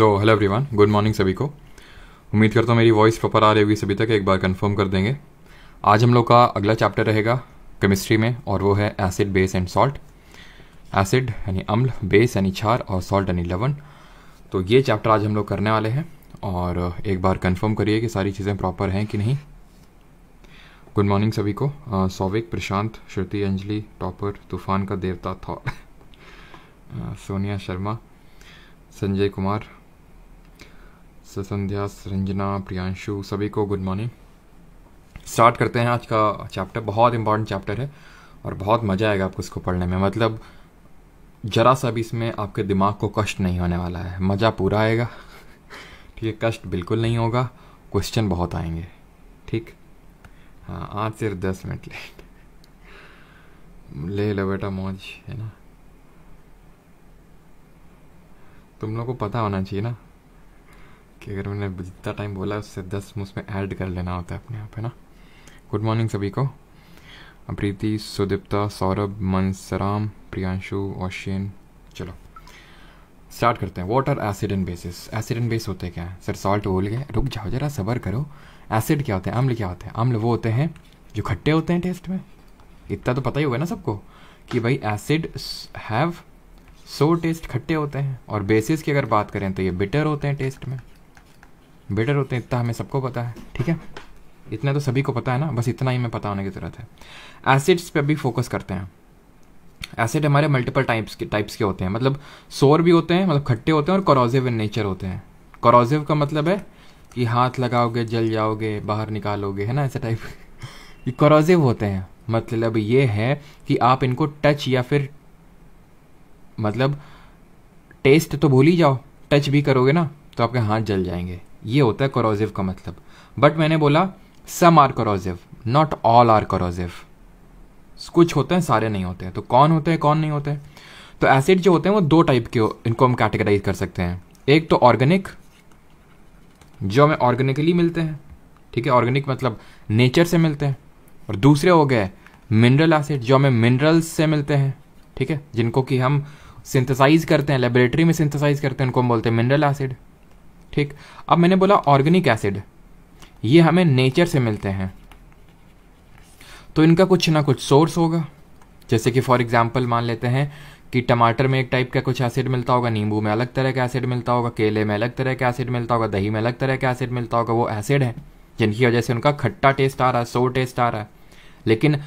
सो hello everyone good morning सभी को उम्मीद करता हूँ मेरी वॉइस प्रॉपर आ रही होगी सभी तक एक बार कंफर्म कर देंगे आज हम लोग का अगला चैप्टर रहेगा केमिस्ट्री में और वो है acid base and salt acid यानी अम्ल बेस यानी छार और सॉल्ट यानी लवन तो ये चैप्टर आज हम लोग करने वाले हैं और एक बार कन्फर्म करिए कि सारी चीज़ें प्रॉपर हैं कि नहीं गुड मॉर्निंग सभी को सौविक प्रशांत श्रुति अंजलि टॉपर तूफान का देवता था सोनिया शर्मा संजय कुमार संध्या संजना प्रियांशु सभी को गुड मॉर्निंग स्टार्ट करते हैं आज का चैप्टर बहुत इंपॉर्टेंट चैप्टर है और बहुत मज़ा आएगा आपको इसको पढ़ने में मतलब ज़रा सा भी इसमें आपके दिमाग को कष्ट नहीं होने वाला है मज़ा पूरा आएगा ठीक है कष्ट बिल्कुल नहीं होगा क्वेश्चन बहुत आएंगे ठीक हाँ आज सिर्फ दस मिनट लेट ले लो बेटा मौज है ना तुम लोग को पता होना चाहिए ना कि अगर मैंने जितना टाइम बोला उससे दस उसमें ऐड कर लेना होता है अपने आप है ना गुड मॉर्निंग सभी को प्रीति सुदीप्ता सौरभ मनसराम प्रियांशु ओशियन चलो स्टार्ट करते हैं what are acid and bases acid and base होते क्या है सर सॉल्ट बोल गए रुक जाओ जरा सबर करो एसिड क्या होते हैं अम्ल क्या होते हैं अम्ल वो होते हैं जो खट्टे होते हैं टेस्ट में इतना तो पता ही होगा ना सबको कि भाई एसिड हैव सो टेस्ट खट्टे होते हैं और बेसिस की अगर बात करें तो ये बिटर होते हैं टेस्ट में बेटर होते हैं इतना हमें सबको पता है ठीक है इतना तो सभी को पता है ना बस इतना ही हमें पता होने की ज़रूरत है एसिड्स पे अभी फोकस करते हैं एसिड हमारे मल्टीपल टाइप्स के टाइप्स के होते हैं मतलब सोर भी होते हैं मतलब खट्टे होते हैं और कॉरोजिव इन नेचर होते हैं कॉरोजिव का मतलब है कि हाथ लगाओगे जल जाओगे बाहर निकालोगे है ना ऐसे टाइप ये कॉरोजिव होते हैं मतलब ये है कि आप इनको टच या फिर मतलब टेस्ट तो भूल ही जाओ टच भी करोगे ना तो आपके हाथ जल जाएंगे ये होता है करोजिव का मतलब बट मैंने बोला some are corrosive not all are corrosive कुछ होते हैं सारे नहीं होते हैं तो कौन होते हैं कौन नहीं होते हैं तो एसिड जो होते हैं वो दो टाइप के इनको हम कैटेगराइज कर सकते हैं एक तो ऑर्गेनिक जो हमें ऑर्गेनिकली मिलते हैं ठीक है ऑर्गेनिक मतलब नेचर से मिलते हैं और दूसरे हो गए मिनरल एसिड जो हमें मिनरल्स से मिलते हैं ठीक है जिनको कि हम सिंथेसाइज करते हैं लेबोरेटरी में सिंथेसाइज करते हैं उनको हम बोलते हैं मिनरल एसिड ठीक अब मैंने बोला ऑर्गेनिक एसिड ये हमें नेचर से मिलते हैं तो इनका कुछ ना कुछ सोर्स होगा जैसे कि फॉर एग्जाम्पल मान लेते हैं कि टमाटर में एक टाइप का कुछ एसिड मिलता होगा नींबू में अलग तरह का एसिड मिलता होगा केले में अलग तरह का एसिड मिलता होगा दही में अलग तरह का एसिड मिलता होगा वो एसिड है जिनकी वजह से उनका खट्टा टेस्ट आ रहा है सो टेस्ट आ रहा है लेकिन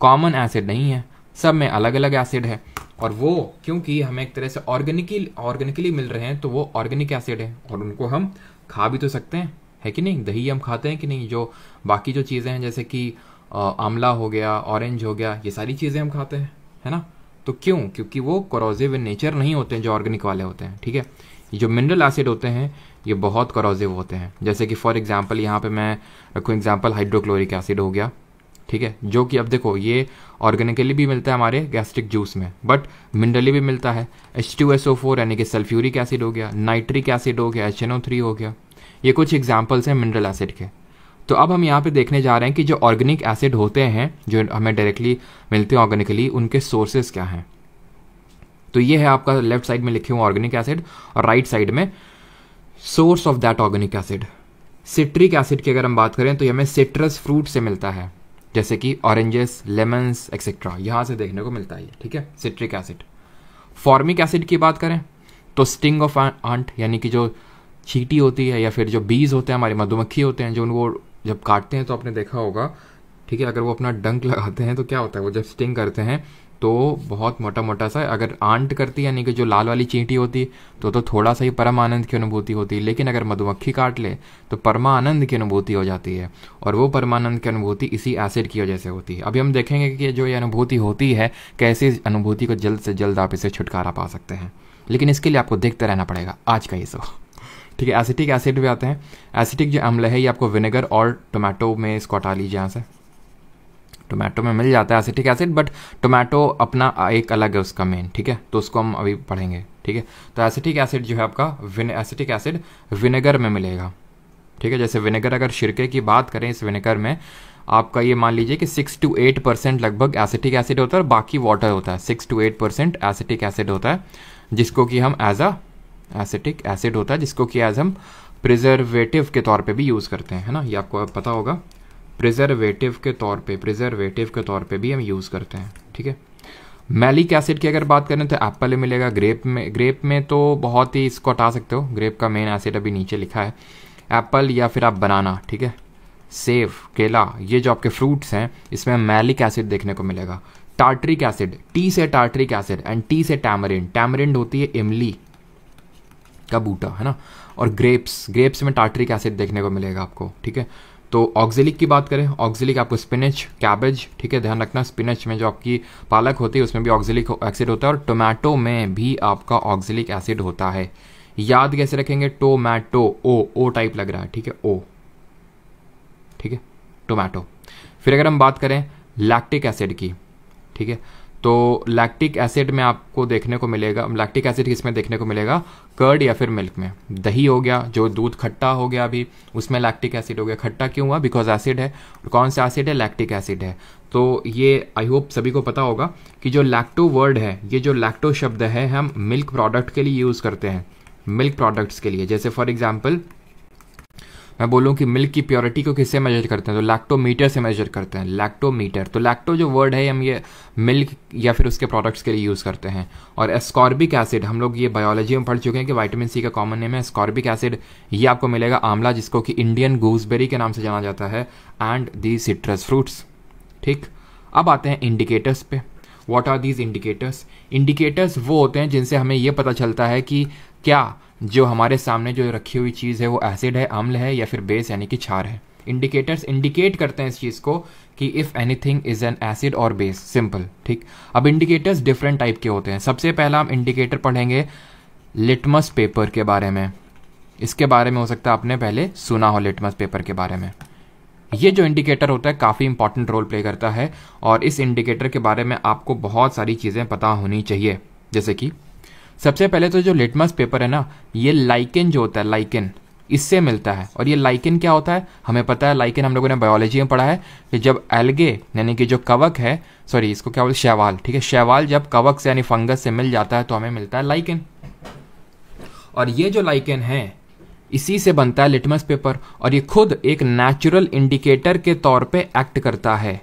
कॉमन एसिड नहीं है सब में अलग अलग एसिड है और वो क्योंकि हमें एक तरह से ऑर्गेनिकली ऑर्गेनिकली मिल रहे हैं तो वो ऑर्गेनिक एसिड है और उनको हम खा भी तो सकते हैं है कि नहीं दही हम खाते हैं कि नहीं जो बाकी जो चीज़ें हैं जैसे कि आंवला हो गया ऑरेंज हो गया ये सारी चीज़ें हम खाते हैं है ना तो क्यों क्योंकि वो करोजिव नेचर नहीं होते हैं जो ऑर्गेनिक वाले होते हैं ठीक है जो मिनरल एसिड होते हैं ये बहुत करोजिव होते हैं जैसे कि फॉर एग्जाम्पल यहाँ पे मैं रखूँ एग्जाम्पल हाइड्रोक्लोरिक एसिड हो गया ठीक है जो कि अब देखो ये ऑर्गेनिकली भी मिलता है हमारे गैस्ट्रिक जूस में बट मिनरली भी मिलता है H two S O four यानी कि सल्फ्यूरिक एसिड हो गया नाइट्रिक एसिड हो गया एच एन ओ थ्री हो गया ये कुछ एग्जाम्पल्स हैं मिनरल एसिड के तो अब हम यहाँ पे देखने जा रहे हैं कि जो ऑर्गेनिक एसिड होते हैं जो हमें डायरेक्टली मिलते हैं ऑर्गेनिकली उनके सोर्सेज क्या हैं तो ये है आपका लेफ्ट साइड में लिखे हुए ऑर्गेनिक एसिड और राइट साइड में source of that organic acid citric acid की अगर हम बात करें तो ये हमें सिट्रस फ्रूट से मिलता है जैसे कि ऑरेंजेस लेमन्स एक्सेट्रा यहाँ से देखने को मिलता है ठीक है सिट्रिक एसिड फॉर्मिक एसिड की बात करें तो स्टिंग ऑफ आंट यानी कि जो चीटी होती है या फिर जो बीज होते हैं हमारे मधुमक्खी होते हैं जो उनको जब काटते हैं तो आपने देखा होगा ठीक है अगर वो अपना डंक लगाते हैं तो क्या होता है वो जब स्टिंग करते हैं तो बहुत मोटा मोटा सा अगर आंट करती यानी कि जो लाल वाली चींटी होती तो तो थोड़ा सा ही परम आनंद की अनुभूति होती लेकिन अगर मधुमक्खी काट ले तो परमानंद की अनुभूति हो जाती है और वो परमानंद की अनुभूति इसी एसिड की वजह से होती है अभी हम देखेंगे कि जो ये अनुभूति होती है कैसे इस अनुभूति को जल्द से जल्द आप इसे छुटकारा पा सकते हैं लेकिन इसके लिए आपको देखते रहना पड़ेगा आज का ये सब ठीक है एसिटिक एसिड भी आते हैं एसिटिक जो अम्ल है ये आपको विनेगर और टोमेटो में इसको हटा लीजिए यहाँ से टोमेटो में मिल जाता है एसिटिक एसिड बट टोमेटो अपना एक अलग है उसका मेन ठीक है तो उसको हम अभी पढ़ेंगे ठीक है तो एसिटिक एसिड जो है आपका एसिटिक एसिड विनेगर में मिलेगा ठीक है जैसे विनेगर अगर शिरके की बात करें इस विनेगर में आपका ये मान लीजिए कि सिक्स टू एट परसेंट लगभग एसिटिक एसिड होता है और बाकी वाटर होता है six to eight percent acetic acid होता है जिसको कि हम एज अ एसिटिक एसिड होता है जिसको कि एज हम प्रिजर्वेटिव के तौर पे भी यूज़ करते हैं है ना ये आपको पता होगा प्रिजर्वेटिव के तौर पे प्रिजर्वेटिव के तौर पे भी हम यूज़ करते हैं ठीक है मैलिक एसिड की अगर बात करें तो एप्पल में मिलेगा ग्रेप में ग्रेप में तो बहुत ही इसको हटा सकते हो ग्रेप का मेन एसिड अभी नीचे लिखा है एप्पल या फिर आप बनाना ठीक है सेब केला ये जो आपके फ्रूट्स हैं इसमें मैलिक एसिड देखने को मिलेगा टार्ट्रिक एसिड टी से टार्ट्रिक एसिड एंड टी से टैमरिन टैमरिन होती है इमली का बूटा है ना और ग्रेप्स ग्रेप्स में टार्ट्रिक एसिड देखने को मिलेगा आपको ठीक है तो ऑक्जिलिक की बात करें ऑक्जिलिक आपको स्पिनच कैबेज ठीक है ध्यान रखना स्पिनच में जो आपकी पालक होती है उसमें भी ऑक्जिलिक एसिड होता है और टोमेटो में भी आपका ऑक्जिलिक एसिड होता है याद कैसे रखेंगे टोमेटो ओ ओ टाइप लग रहा है ठीक है ओ ठीक है टोमेटो फिर अगर हम बात करें लैक्टिक एसिड की ठीक है तो लैक्टिक एसिड में आपको देखने को मिलेगा लैक्टिक एसिड किसमें देखने को मिलेगा कर्ड या फिर मिल्क में दही हो गया जो दूध खट्टा हो गया अभी उसमें लैक्टिक एसिड हो गया खट्टा क्यों हुआ बिकॉज एसिड है कौन सा एसिड है लैक्टिक एसिड है तो ये आई होप सभी को पता होगा कि जो लैक्टो वर्ड है ये जो लैक्टो शब्द है हम मिल्क प्रोडक्ट के लिए यूज़ करते हैं मिल्क प्रोडक्ट्स के लिए जैसे फॉर एग्जाम्पल मैं बोलूँ कि मिल्क की प्योरिटी को किससे मेजर करते हैं तो लैक्टोमीटर से मेजर करते हैं लैक्टोमीटर तो लैक्टो जो वर्ड है हम ये मिल्क या फिर उसके प्रोडक्ट्स के लिए यूज़ करते हैं और एस्कॉर्बिक एसिड हम लोग ये बायोलॉजी में पढ़ चुके हैं कि वाइटामिन सी का कॉमन नेम है एस्कॉर्बिक एसिड ये आपको मिलेगा आंवला जिसको कि इंडियन गूसबेरी के नाम से जाना जाता है एंड दी सिट्रस फ्रूट्स ठीक अब आते हैं इंडिकेटर्स पे what are these indicators indicators वो होते हैं जिनसे हमें यह पता चलता है कि क्या जो हमारे सामने जो रखी हुई चीज़ है वो एसिड है अम्ल है या फिर बेस यानी कि छार है इंडिकेटर्स इंडिकेट करते हैं इस चीज़ को कि if anything is an acid और बेस सिंपल ठीक अब इंडिकेटर्स डिफरेंट टाइप के होते हैं सबसे पहला हम इंडिकेटर पढ़ेंगे लिटमस पेपर के बारे में इसके बारे में हो सकता है आपने पहले सुना हो लिटमस पेपर के बारे में ये जो इंडिकेटर होता है काफ़ी इंपॉर्टेंट रोल प्ले करता है और इस इंडिकेटर के बारे में आपको बहुत सारी चीज़ें पता होनी चाहिए जैसे कि सबसे पहले तो जो लिटमस पेपर है ना ये लाइकेन जो होता है लाइकेन इससे मिलता है और ये लाइकेन क्या होता है हमें पता है लाइकेन हम लोगों ने बायोलॉजी में पढ़ा है कि जब एल्गे यानी कि जो कवक है सॉरी इसको क्या बोलते शैवाल ठीक है शैवाल जब कवक से यानी फंगस से मिल जाता है तो हमें मिलता है लाइकेन और ये जो लाइकेन है इसी से बनता है लिटमस पेपर और ये खुद एक नेचुरल इंडिकेटर के तौर पे एक्ट करता है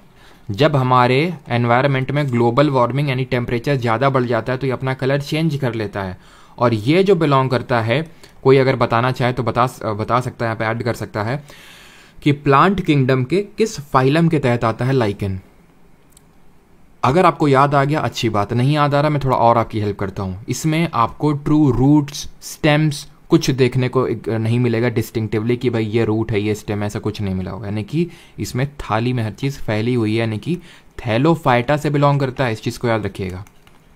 जब हमारे एनवायरनमेंट में ग्लोबल वार्मिंग यानी टेम्परेचर ज़्यादा बढ़ जाता है तो ये अपना कलर चेंज कर लेता है और ये जो बिलोंग करता है कोई अगर बताना चाहे तो बता बता सकता है यहाँ पे ऐड कर सकता है कि प्लांट किंगडम के किस फाइलम के तहत आता है लाइकन अगर आपको याद आ गया अच्छी बात नहीं याद आ रहा मैं थोड़ा और आपकी हेल्प करता हूँ इसमें आपको ट्रू रूट्स स्टेम्स कुछ देखने को नहीं मिलेगा डिस्टिंक्टिवली कि भाई ये रूट है ये स्टेम ऐसा कुछ नहीं मिला होगा यानी कि इसमें थाली में हर चीज़ फैली हुई है यानी कि थैलोफाइटा से बिलोंग करता है इस चीज़ को याद रखिएगा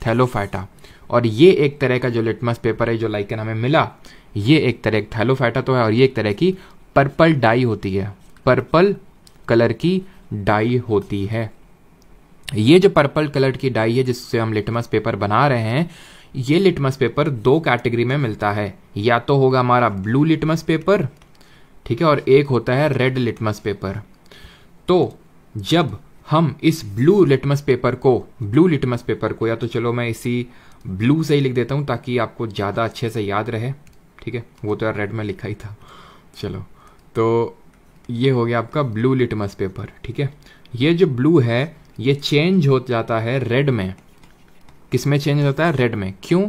थैलोफाइटा और ये एक तरह का जो लिटमस पेपर है जो लाइकन हमें मिला ये एक तरह थैलोफाइटा तो है और ये एक तरह की पर्पल डाई होती है पर्पल कलर की डाई होती है ये जो पर्पल कलर की डाई है जिससे हम लिटमस पेपर बना रहे हैं ये लिटमस पेपर दो कैटेगरी में मिलता है या तो होगा हमारा ब्लू लिटमस पेपर ठीक है और एक होता है रेड लिटमस पेपर तो जब हम इस ब्लू लिटमस पेपर को ब्लू लिटमस पेपर को या तो चलो मैं इसी ब्लू से ही लिख देता हूं ताकि आपको ज़्यादा अच्छे से याद रहे ठीक है वो तो यार रेड में लिखा ही था चलो तो ये हो गया आपका ब्लू लिटमस पेपर ठीक है ये जो ब्लू है ये चेंज हो जाता है रेड में किस में चेंज होता है रेड में क्यों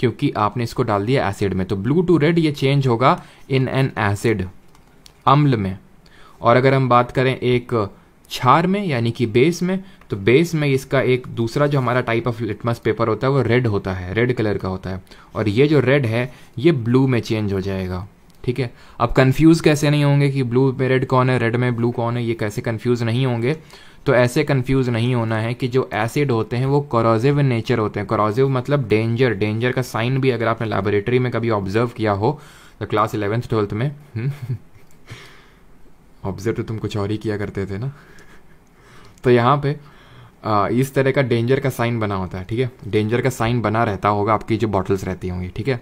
क्योंकि आपने इसको डाल दिया एसिड में तो ब्लू टू रेड ये चेंज होगा इन एन एसिड अम्ल में और अगर हम बात करें एक छार में यानी कि बेस में तो बेस में इसका एक दूसरा जो हमारा टाइप ऑफ लिटमस पेपर होता है वो रेड होता है रेड कलर का होता है और ये जो रेड है ये ब्लू में चेंज हो जाएगा ठीक है अब कंफ्यूज कैसे नहीं होंगे कि ब्लू में रेड कौन है रेड में ब्लू कौन है ये कैसे कंफ्यूज नहीं होंगे तो ऐसे कंफ्यूज नहीं होना है कि जो एसिड होते हैं वो करोजिव नेचर होते हैं करोजिव मतलब डेंजर डेंजर का साइन भी अगर आपने लेबोरेटरी में कभी ऑब्जर्व किया हो तो क्लास इलेवेंथ ट्वेल्थ में ऑब्जर्व हम्म, तो तुम कुछ और ही किया करते थे ना तो यहाँ पे इस तरह का डेंजर का साइन बना होता है ठीक है डेंजर का साइन बना रहता होगा आपकी जो बॉटल्स रहती होंगी ठीक है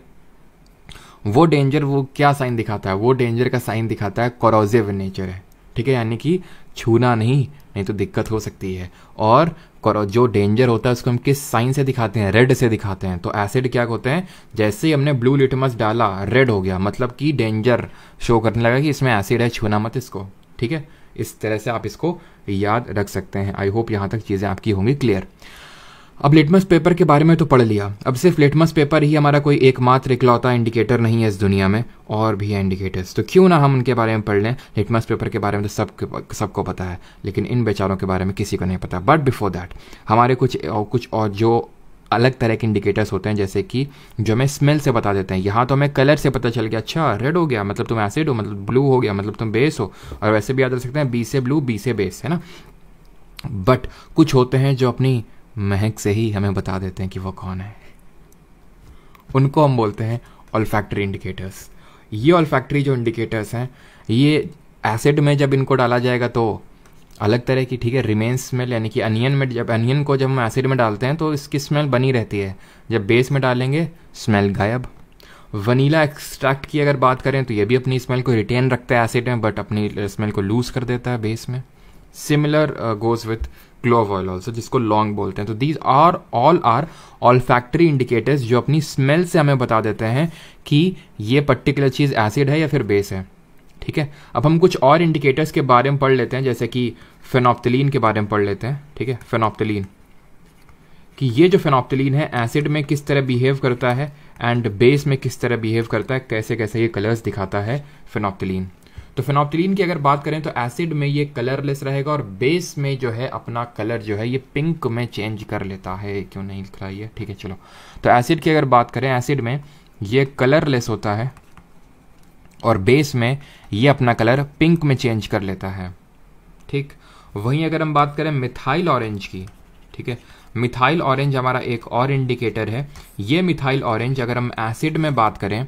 वो डेंजर वो क्या साइन दिखाता है वो डेंजर का साइन दिखाता है करोजिव नेचर है ठीक है यानी कि छूना नहीं नहीं तो दिक्कत हो सकती है और जो डेंजर होता है उसको हम किस साइन से दिखाते हैं रेड से दिखाते हैं तो एसिड क्या होते हैं जैसे ही हमने ब्लू लिटमस डाला रेड हो गया मतलब कि डेंजर शो करने लगा कि इसमें एसिड है छूना मत इसको ठीक है इस तरह से आप इसको याद रख सकते हैं आई होप यहाँ तक चीज़ें आपकी होंगी क्लियर अब लिटमस पेपर के बारे में तो पढ़ लिया अब सिर्फ लिटमस पेपर ही हमारा कोई एकमात्र इकलौता इंडिकेटर नहीं है इस दुनिया में और भी है इंडिकेटर्स तो क्यों ना हम उनके बारे में पढ़ लें लिटमस पेपर के बारे में तो सब सबको पता है लेकिन इन बेचारों के बारे में किसी को नहीं पता बट बिफोर दैट हमारे कुछ और कुछ और जो अलग तरह के इंडिकेटर्स होते हैं जैसे कि जो हमें स्मेल से बता देते हैं यहाँ तो हमें कलर से पता चल गया अच्छा रेड हो गया मतलब तुम एसिड हो मतलब ब्लू हो गया मतलब तुम बेस हो और वैसे भी याद रख सकते हैं बी से ब्लू बी से बेस है ना बट कुछ होते हैं जो अपनी महक से ही हमें बता देते हैं कि वो कौन है उनको हम बोलते हैं ऑलफैक्ट्री इंडिकेटर्स ये ऑलफैक्ट्री जो इंडिकेटर्स हैं ये एसिड में जब इनको डाला जाएगा तो अलग तरह की ठीक है रिमेन स्मेल यानी कि अनियन में जब अनियन को जब हम एसिड में डालते हैं तो इसकी स्मेल बनी रहती है जब बेस में डालेंगे स्मेल गायब वनीला एक्सट्रैक्ट की अगर बात करें तो ये भी अपनी स्मेल को रिटेन रखता है एसिड में बट अपनी स्मेल को लूज कर देता है बेस में similar goes with clove oil also जिसको लॉन्ग बोलते हैं तो these are all are olfactory indicators जो अपनी स्मेल से हमें बता देते हैं कि ये पर्टिकुलर चीज़ एसिड है या फिर बेस है ठीक है अब हम कुछ और इंडिकेटर्स के बारे में पढ़ लेते हैं जैसे कि फेनोप्तलिन के बारे में पढ़ लेते हैं ठीक है फेनोप्तलिन कि ये जो फेनोप्तलिन है एसिड में किस तरह बिहेव करता है एंड बेस में किस तरह बिहेव करता है कैसे कैसे ये कलर्स दिखाता है फेनोप्तलिन तो फिनॉप्थिलीन की अगर बात करें तो एसिड में ये कलरलेस रहेगा और बेस में जो है अपना कलर जो है ये पिंक में चेंज कर लेता है क्यों नहीं लिख रहा ये ठीक है चलो तो एसिड की अगर बात करें एसिड में ये कलरलेस होता है और बेस में ये अपना कलर पिंक में चेंज कर लेता है ठीक वहीं अगर हम बात करें मिथाइल ऑरेंज की ठीक है मिथाइल ऑरेंज हमारा एक और इंडिकेटर है ये मिथाइल ऑरेंज अगर हम एसिड में बात करें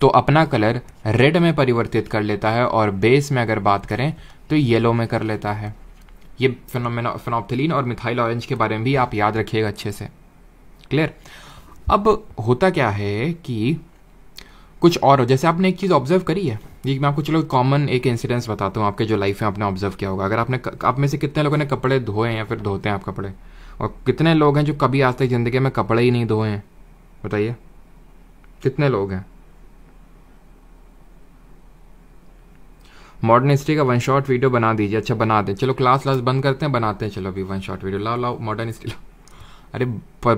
तो अपना कलर रेड में परिवर्तित कर लेता है और बेस में अगर बात करें तो येलो में कर लेता है ये फिनोपथिलीन और मिथाइल ऑरेंज के बारे में भी आप याद रखिएगा अच्छे से क्लियर अब होता क्या है कि कुछ और जैसे आपने एक चीज़ ऑब्जर्व करी है ये मैं आपको चलो कॉमन एक इंसिडेंस बताता हूँ आपके जो लाइफ में आपने ऑब्जर्व किया होगा अगर आपने आप में से कितने लोगों ने कपड़े धोए हैं या फिर धोते हैं आप कपड़े और कितने लोग हैं जो कभी आज तक ज़िंदगी में कपड़े ही नहीं धोए हैं बताइए कितने लोग हैं मॉडर्न हिस्ट्री का वन शॉट वीडियो बना दीजिए अच्छा बना दें चलो क्लास व्लास बंद करते हैं बनाते हैं चलो अभी वन शॉट वीडियो लाओ लाओ मॉडर्न हिस्ट्री लाओ अरे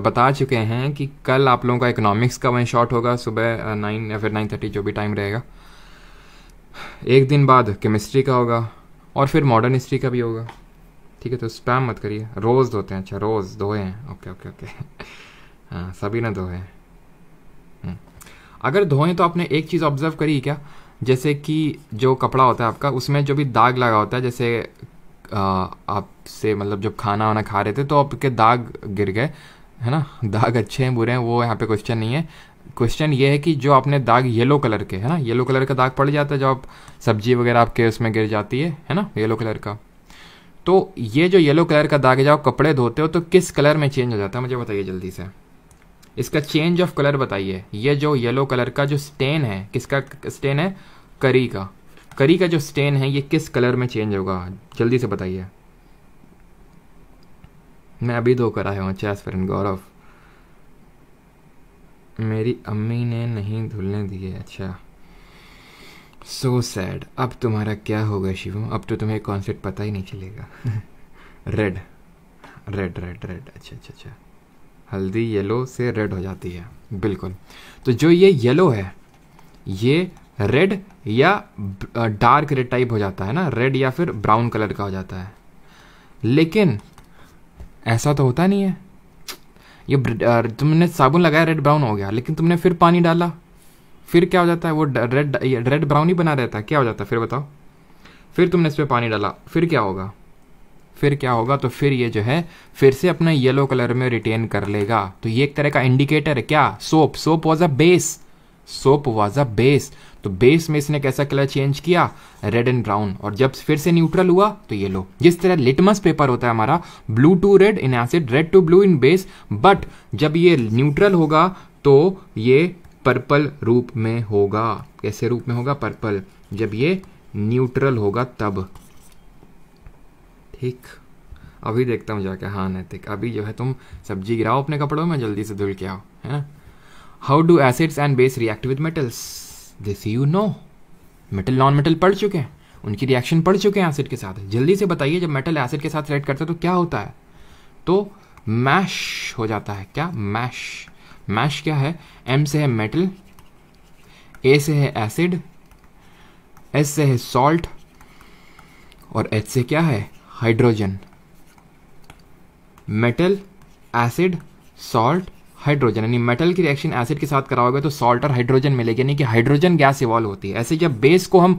बता चुके हैं कि कल आप लोगों का इकोनॉमिक्स का वन शॉट होगा सुबह नाइन या फिर नाइन थर्टी जो भी टाइम रहेगा एक दिन बाद केमिस्ट्री का होगा और फिर मॉडर्न हिस्ट्री का भी होगा ठीक है तो स्पैम मत करिए रोज़ धोते हैं अच्छा रोज़ धोए हैं ओके ओके ओके हाँ सभी ना धोए हम्म। अगर धोएं तो आपने एक चीज़ ऑब्जर्व करी क्या जैसे कि जो कपड़ा होता है आपका उसमें जो भी दाग लगा होता है जैसे आपसे मतलब जब खाना वाना खा रहे थे तो आपके दाग गिर गए है ना दाग अच्छे हैं बुरे हैं वो यहाँ पे क्वेश्चन नहीं है क्वेश्चन ये है कि जो आपने दाग येलो कलर के है ना येलो कलर का दाग पड़ जाता है जब आप सब्जी वगैरह आपके उसमें गिर जाती है है ना येलो कलर का तो ये जो येलो कलर का दाग है जब आप कपड़े धोते हो तो किस कलर में चेंज हो जाता है मुझे बताइए जल्दी से इसका चेंज ऑफ कलर बताइए ये जो येलो कलर का जो स्टेन है किसका स्टेन है करी का करी का जो स्टेन है ये किस कलर में चेंज होगा जल्दी से बताइए मैं अभी दो कर आया हूँ चैस फ्रेंड गौरव मेरी अम्मी ने नहीं धुलने दिए अच्छा सो so सैड अब तुम्हारा क्या होगा शिवम अब तो तुम्हें कॉन्सेप्ट पता ही नहीं चलेगा रेड रेड रेड रेड अच्छा अच्छा अच्छा हल्दी येलो से रेड हो जाती है बिल्कुल तो जो ये येलो है ये रेड या डार्क रेड टाइप हो जाता है ना रेड या फिर ब्राउन कलर का हो जाता है लेकिन ऐसा तो होता नहीं है ये तुमने साबुन लगाया रेड ब्राउन हो गया लेकिन तुमने फिर पानी डाला फिर क्या हो जाता है वो रेड रेड ब्राउन ही बना रहता है क्या हो जाता है फिर बताओ फिर तुमने इस पर पानी डाला फिर क्या होगा फिर क्या होगा तो फिर ये जो है फिर से अपना येलो कलर में रिटेन कर लेगा तो ये एक तरह का इंडिकेटर है क्या soap soap was a base soap was a base तो बेस में इसने कैसा कलर चेंज किया रेड एंड ब्राउन और जब फिर से न्यूट्रल हुआ तो येलो जिस तरह लिटमस पेपर होता है हमारा blue to red in acid red to blue in base but जब ये न्यूट्रल होगा तो ये पर्पल रूप में होगा कैसे रूप में होगा पर्पल जब ये न्यूट्रल होगा तब ठीक अभी देखता हूं जाके हाँ नैतिक अभी जो है तुम सब्जी गिराओ अपने कपड़ों में जल्दी से धुल के आओ है ना how do acids and base react with metals they see you know metal non metal पढ़ चुके हैं उनकी रिएक्शन पढ़ चुके हैं एसिड के साथ जल्दी से बताइए जब मेटल एसिड के साथ रिएक्ट करता है तो क्या होता है तो मैश हो जाता है क्या मैश मैश क्या है एम से है मेटल ए से है एसिड एस से है सॉल्ट और एच से क्या है hydrogen metal acid salt hydrogen यानी मेटल की रिएक्शन एसिड के साथ कराओगे तो सॉल्ट और हाइड्रोजन मिलेगी यानी कि हाइड्रोजन गैस इवॉल्व होती है ऐसे जब बेस को हम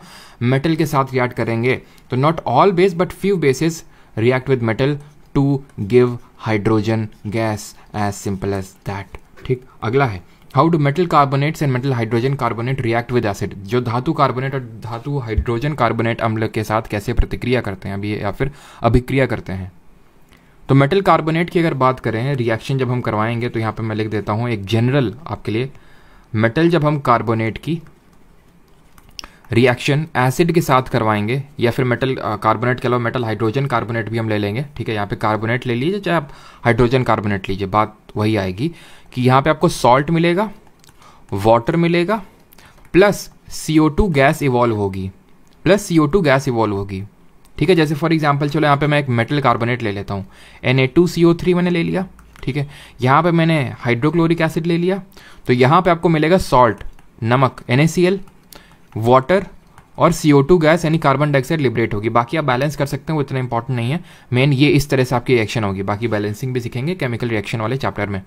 मेटल के साथ रिएक्ट करेंगे तो not all base but few bases react with metal to give hydrogen gas as simple as that ठीक अगला है how do metal carbonates and metal hydrogen carbonate react with acid जो धातु कार्बोनेट और धातु हाइड्रोजन कार्बोनेट अम्ल के साथ कैसे प्रतिक्रिया करते हैं अभी या फिर अभिक्रिया करते हैं तो मेटल कार्बोनेट की अगर बात करें रिएक्शन जब हम करवाएंगे तो यहाँ पे मैं लिख देता हूँ एक जनरल आपके लिए मेटल जब हम कार्बोनेट की रिएक्शन एसिड के साथ करवाएंगे या फिर मेटल कार्बोनेट के अलावा मेटल हाइड्रोजन कार्बोनेट भी हम ले लेंगे ठीक है यहाँ पे कार्बोनेट ले लीजिए चाहे आप हाइड्रोजन कार्बोनेट लीजिए बात वही आएगी कि यहाँ पे आपको सॉल्ट मिलेगा वाटर मिलेगा प्लस सी गैस इवॉल्व होगी प्लस सी गैस इवॉल्व होगी ठीक है जैसे फॉर एग्जाम्पल चलो यहाँ पे मैं एक मेटल कार्बोनेट ले लेता हूँ N A two C O three मैंने ले लिया ठीक है यहाँ पे मैंने हाइड्रोक्लोरिक एसिड ले लिया तो यहाँ पे आपको मिलेगा सॉल्ट नमक N A C L water और सी ओ टू गैस यानी कार्बन डाइऑक्साइड लिबरेट होगी बाकी आप बैलेंस कर सकते हैं वो इतना इंपॉर्टेंट नहीं है मेन ये इस तरह से आपकी रिएक्शन होगी बाकी बैलेंसिंग भी सीखेंगे केमिकल रिएक्शन वाले चैप्टर में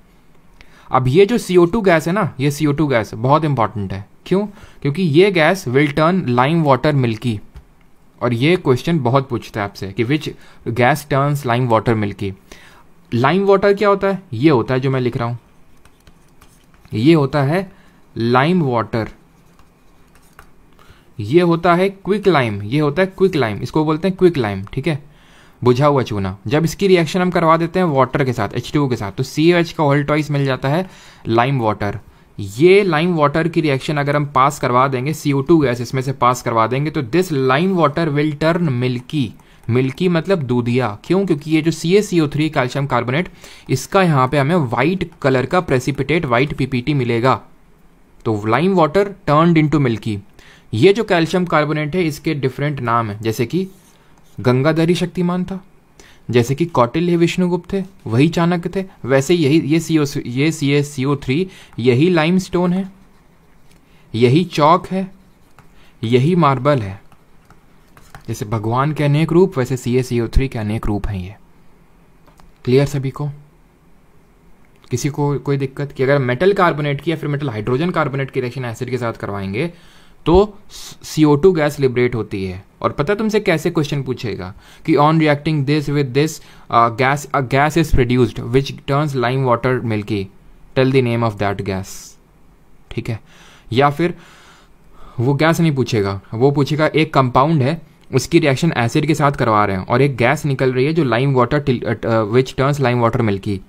अब ये जो सी ओ टू गैस है ना ये सी ओ टू गैस बहुत इंपॉर्टेंट है क्यों क्योंकि ये gas will turn lime water milky और ये क्वेश्चन बहुत पूछता है आपसे कि which gas turns lime water milky lime water क्या होता है ये होता है जो मैं लिख रहा हूं ये होता है लाइम वाटर ये होता है क्विक लाइम ये होता है क्विक लाइम इसको बोलते हैं क्विक लाइम ठीक है बुझा हुआ चूना जब इसकी रिएक्शन हम करवा देते हैं वाटर के साथ एच के साथ तो सी का होल्टॉइस मिल जाता है लाइम वाटर ये लाइम वाटर की रिएक्शन अगर हम पास करवा देंगे CO2 गैस इसमें से पास करवा देंगे तो this lime water will turn milky milky मतलब दूधिया क्यों क्योंकि ये जो C A C O three calcium carbonate इसका यहां पे हमें व्हाइट कलर का प्रेसिपिटेट वाइट पीपीटी मिलेगा तो lime water turned to milky ये जो कैल्शियम कार्बोनेट है इसके डिफरेंट नाम है जैसे कि गंगाधरी शक्तिमान था जैसे कि कौटिल्य विष्णुगुप्त थे वही चाणक्य थे वैसे यही ये सी ये C S C O three यही लाइम स्टोन है यही चौक है यही मार्बल है जैसे भगवान के अनेक रूप वैसे सी एस सी ओ थ्री के अनेक रूप हैं ये क्लियर सभी को किसी को कोई दिक्कत कि अगर मेटल कार्बोनेट की या फिर मेटल हाइड्रोजन कार्बोनेट की रिएक्शन एसिड के साथ करवाएंगे तो C O two gas liberate होती है और पता तुमसे कैसे क्वेश्चन पूछेगा कि on reacting this with this gas a gas is produced which turns lime water milky tell the name of that gas ठीक है या फिर वो गैस नहीं पूछेगा वो पूछेगा एक कंपाउंड है उसकी रिएक्शन एसिड के साथ करवा रहे हैं और एक गैस निकल रही है जो lime water which turns lime water milky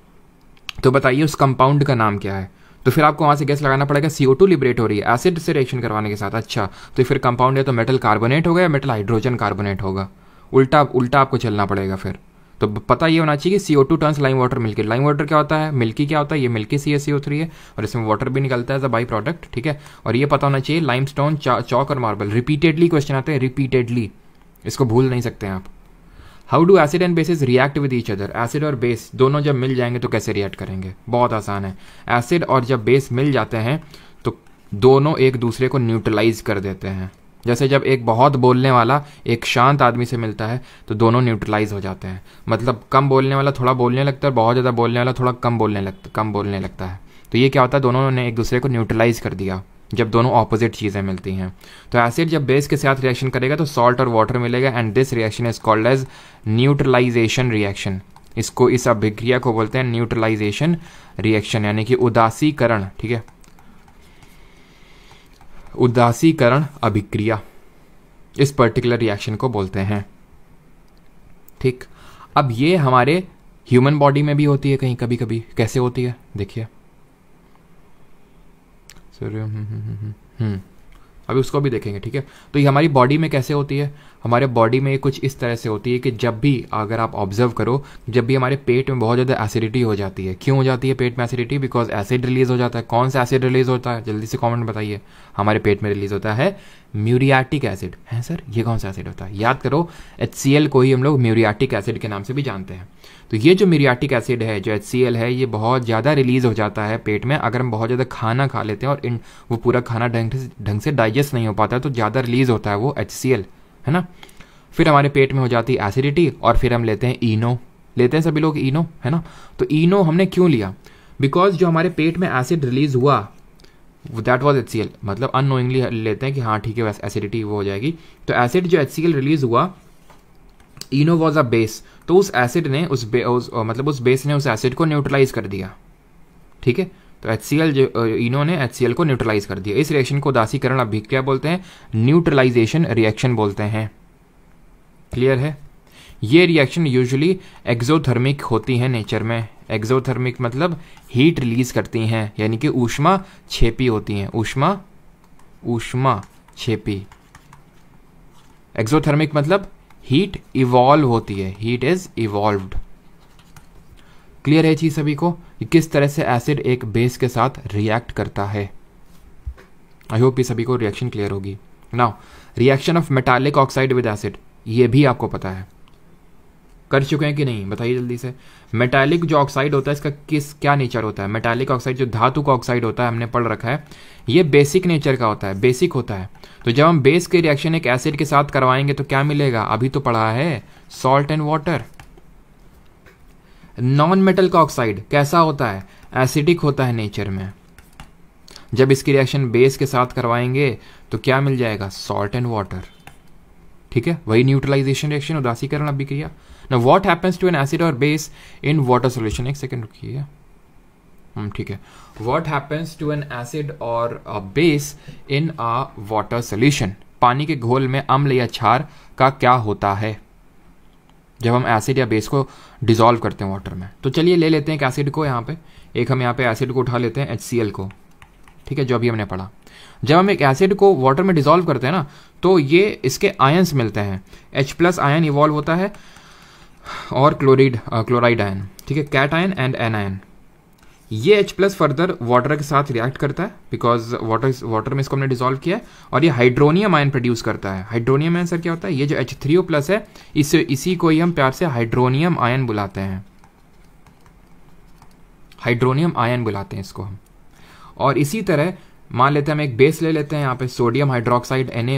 तो बताइए उस कंपाउंड का नाम क्या है तो फिर आपको वहाँ से गैस लगाना पड़ेगा सी लिबरेट हो रही है एसिड से रिएक्शन करवाने के साथ अच्छा तो फिर कंपाउंड है तो मेटल कार्बोनेट होगा या मेटल हाइड्रोजन कार्बोनेट होगा उल्टा उल्टा आपको चलना पड़ेगा फिर तो पता ये होना चाहिए कि CO two turns lime water milky lime water क्या होता है मिल्की क्या होता है ये milky C S C O three है और इसमें वाटर भी निकलता है एज अ बाई प्रोडक्ट ठीक है और ये पता होना चाहिए लाइम स्टोन चौक और मार्बल रिपीटेडली क्वेश्चन आते हैं रिपीटेडली इसको भूल नहीं सकते हैं आप how do acid and bases react with each other acid और बेस दोनों जब मिल जाएंगे तो कैसे रिएक्ट करेंगे बहुत आसान है एसिड और जब बेस मिल जाते हैं तो दोनों एक दूसरे को न्यूट्रलाइज कर देते हैं जैसे जब एक बहुत बोलने वाला एक शांत आदमी से मिलता है तो दोनों न्यूट्रलाइज हो जाते हैं मतलब कम बोलने वाला थोड़ा बोलने लगता है और बहुत ज़्यादा बोलने वाला थोड़ा कम बोलने लगता कम बोलने लगता है तो ये क्या होता है दोनों ने एक दूसरे को न्यूट्रलाइज कर दिया जब दोनों ऑपोजिट चीज़ें मिलती हैं तो एसिड जब बेस के साथ रिएक्शन करेगा तो सॉल्ट और वाटर मिलेगा and this reaction is called as neutralisation reaction इसको इस अभिक्रिया को बोलते हैं न्यूट्रलाइजेशन रिएक्शन यानी कि उदासीकरण ठीक है उदासीकरण अभिक्रिया इस पर्टिकुलर रिएक्शन को बोलते हैं ठीक अब ये हमारे ह्यूमन बॉडी में भी होती है कहीं कभी कभी कैसे होती है देखिए सर हम्म, हम्म, हम्म, अभी उसको भी देखेंगे ठीक है तो ये हमारी बॉडी में कैसे होती है हमारे बॉडी में ये कुछ इस तरह से होती है कि जब भी अगर आप ऑब्जर्व करो जब भी हमारे पेट में बहुत ज़्यादा एसिडिटी हो जाती है क्यों हो जाती है पेट में एसिडिटी बिकॉज एसिड रिलीज हो जाता है कौन सा एसिड रिलीज होता है जल्दी से कॉमेंट बताइए हमारे पेट में रिलीज होता है म्यूरियाटिक एसिड है सर ये कौन सा एसिड होता है याद करो एच को ही हम लोग म्यूरियाटिक एसिड के नाम से भी जानते हैं तो ये जो मीरियाटिक एसिड है जो एच है ये बहुत ज़्यादा रिलीज हो जाता है पेट में अगर हम बहुत ज़्यादा खाना खा लेते हैं और इन वो पूरा खाना ढंग से ढंग से डाइजेस्ट नहीं हो पाता है तो ज़्यादा रिलीज होता है वो एच है ना फिर हमारे पेट में हो जाती है एसिडिटी और फिर हम लेते हैं ईनो लेते हैं सभी लोग ईनो है ना तो ईनो हमने क्यों लिया बिकॉज जो हमारे पेट में एसिड रिलीज हुआ दैट वॉज एच मतलब अननोइंगली लेते हैं कि हाँ ठीक है वैसे एसिडिटी वो हो जाएगी तो एसिड जो एच रिलीज हुआ इनो वॉज अ बेस तो उस एसिड ने उस, बे, उस मतलब उस बेस ने उस एसिड को न्यूट्रलाइज कर दिया ठीक है तो एच सी एल इनो ने एच सी एल को न्यूट्रलाइज कर दिया इस रिएक्शन को दासीकरण क्या बोलते हैं न्यूट्रलाइजेशन रिएक्शन बोलते हैं क्लियर है ये रिएक्शन यूजुअली एक्जोथर्मिक होती हैं नेचर में एक्जोथर्मिक मतलब हीट रिलीज करती हैं यानी कि ऊष्मा छेपी होती हैं ऊष्मा ऊष्मा छेपी एक्जोथर्मिक मतलब हीट इवॉल्व होती है हीट इज इवॉल्व्ड क्लियर है चीज सभी को कि किस तरह से एसिड एक बेस के साथ रिएक्ट करता है आई होप ये सभी को रिएक्शन क्लियर होगी now reaction of metallic oxide with acid ये भी आपको पता है कर चुके हैं कि नहीं बताइए जल्दी से मेटालिक जो ऑक्साइड होता है इसका किस क्या नेचर होता है मेटालिक ऑक्साइड जो धातु का ऑक्साइड होता है हमने पढ़ रखा है ये बेसिक नेचर का होता है बेसिक होता है तो जब हम बेस के रिएक्शन एक एसिड के साथ करवाएंगे तो क्या मिलेगा अभी तो पढ़ा है salt and water non metal का ऑक्साइड कैसा होता है एसिडिक होता है नेचर में जब इसकी रिएक्शन बेस के साथ करवाएंगे तो क्या मिल जाएगा सॉल्ट एंड वाटर ठीक है वही न्यूट्रलाइजेशन रिएक्शन उदासीकरण अभिक्रिया ना what happens to an acid और बेस इन वाटर सोल्यूशन एक सेकेंड रुकी ठीक है what happens to an acid और base in a water solution पानी के घोल में अम्ल या छार का क्या होता है जब हम एसिड या बेस को डिजोल्व करते हैं वाटर में तो चलिए ले लेते हैं एक एसिड को यहाँ पे एक हम यहाँ पे एसिड को उठा लेते हैं एच को ठीक है जो अभी हमने पढ़ा जब हम एक एसिड को वाटर में डिजोल्व करते हैं ना तो ये इसके आयंस मिलते हैं एच प्लस आयन इवॉल्व होता है और क्लोरीड क्लोराइड आयन ठीक है cation and anion ये H प्लस फर्दर वाटर के साथ रिएक्ट करता है बिकॉज वाटर वाटर में इसको हमने डिजोल्व किया है और ये हाइड्रोनियम आयन प्रोड्यूस करता है हाइड्रोनियम आयन सर क्या होता है ये जो एच थ्री ओ प्लस है इस इसी को ही हम प्यार से हाइड्रोनियम आयन बुलाते हैं हाइड्रोनियम आयन बुलाते हैं इसको हम और इसी तरह मान लेते हैं हम एक बेस ले लेते हैं यहाँ पे सोडियम हाइड्रोक्साइड एन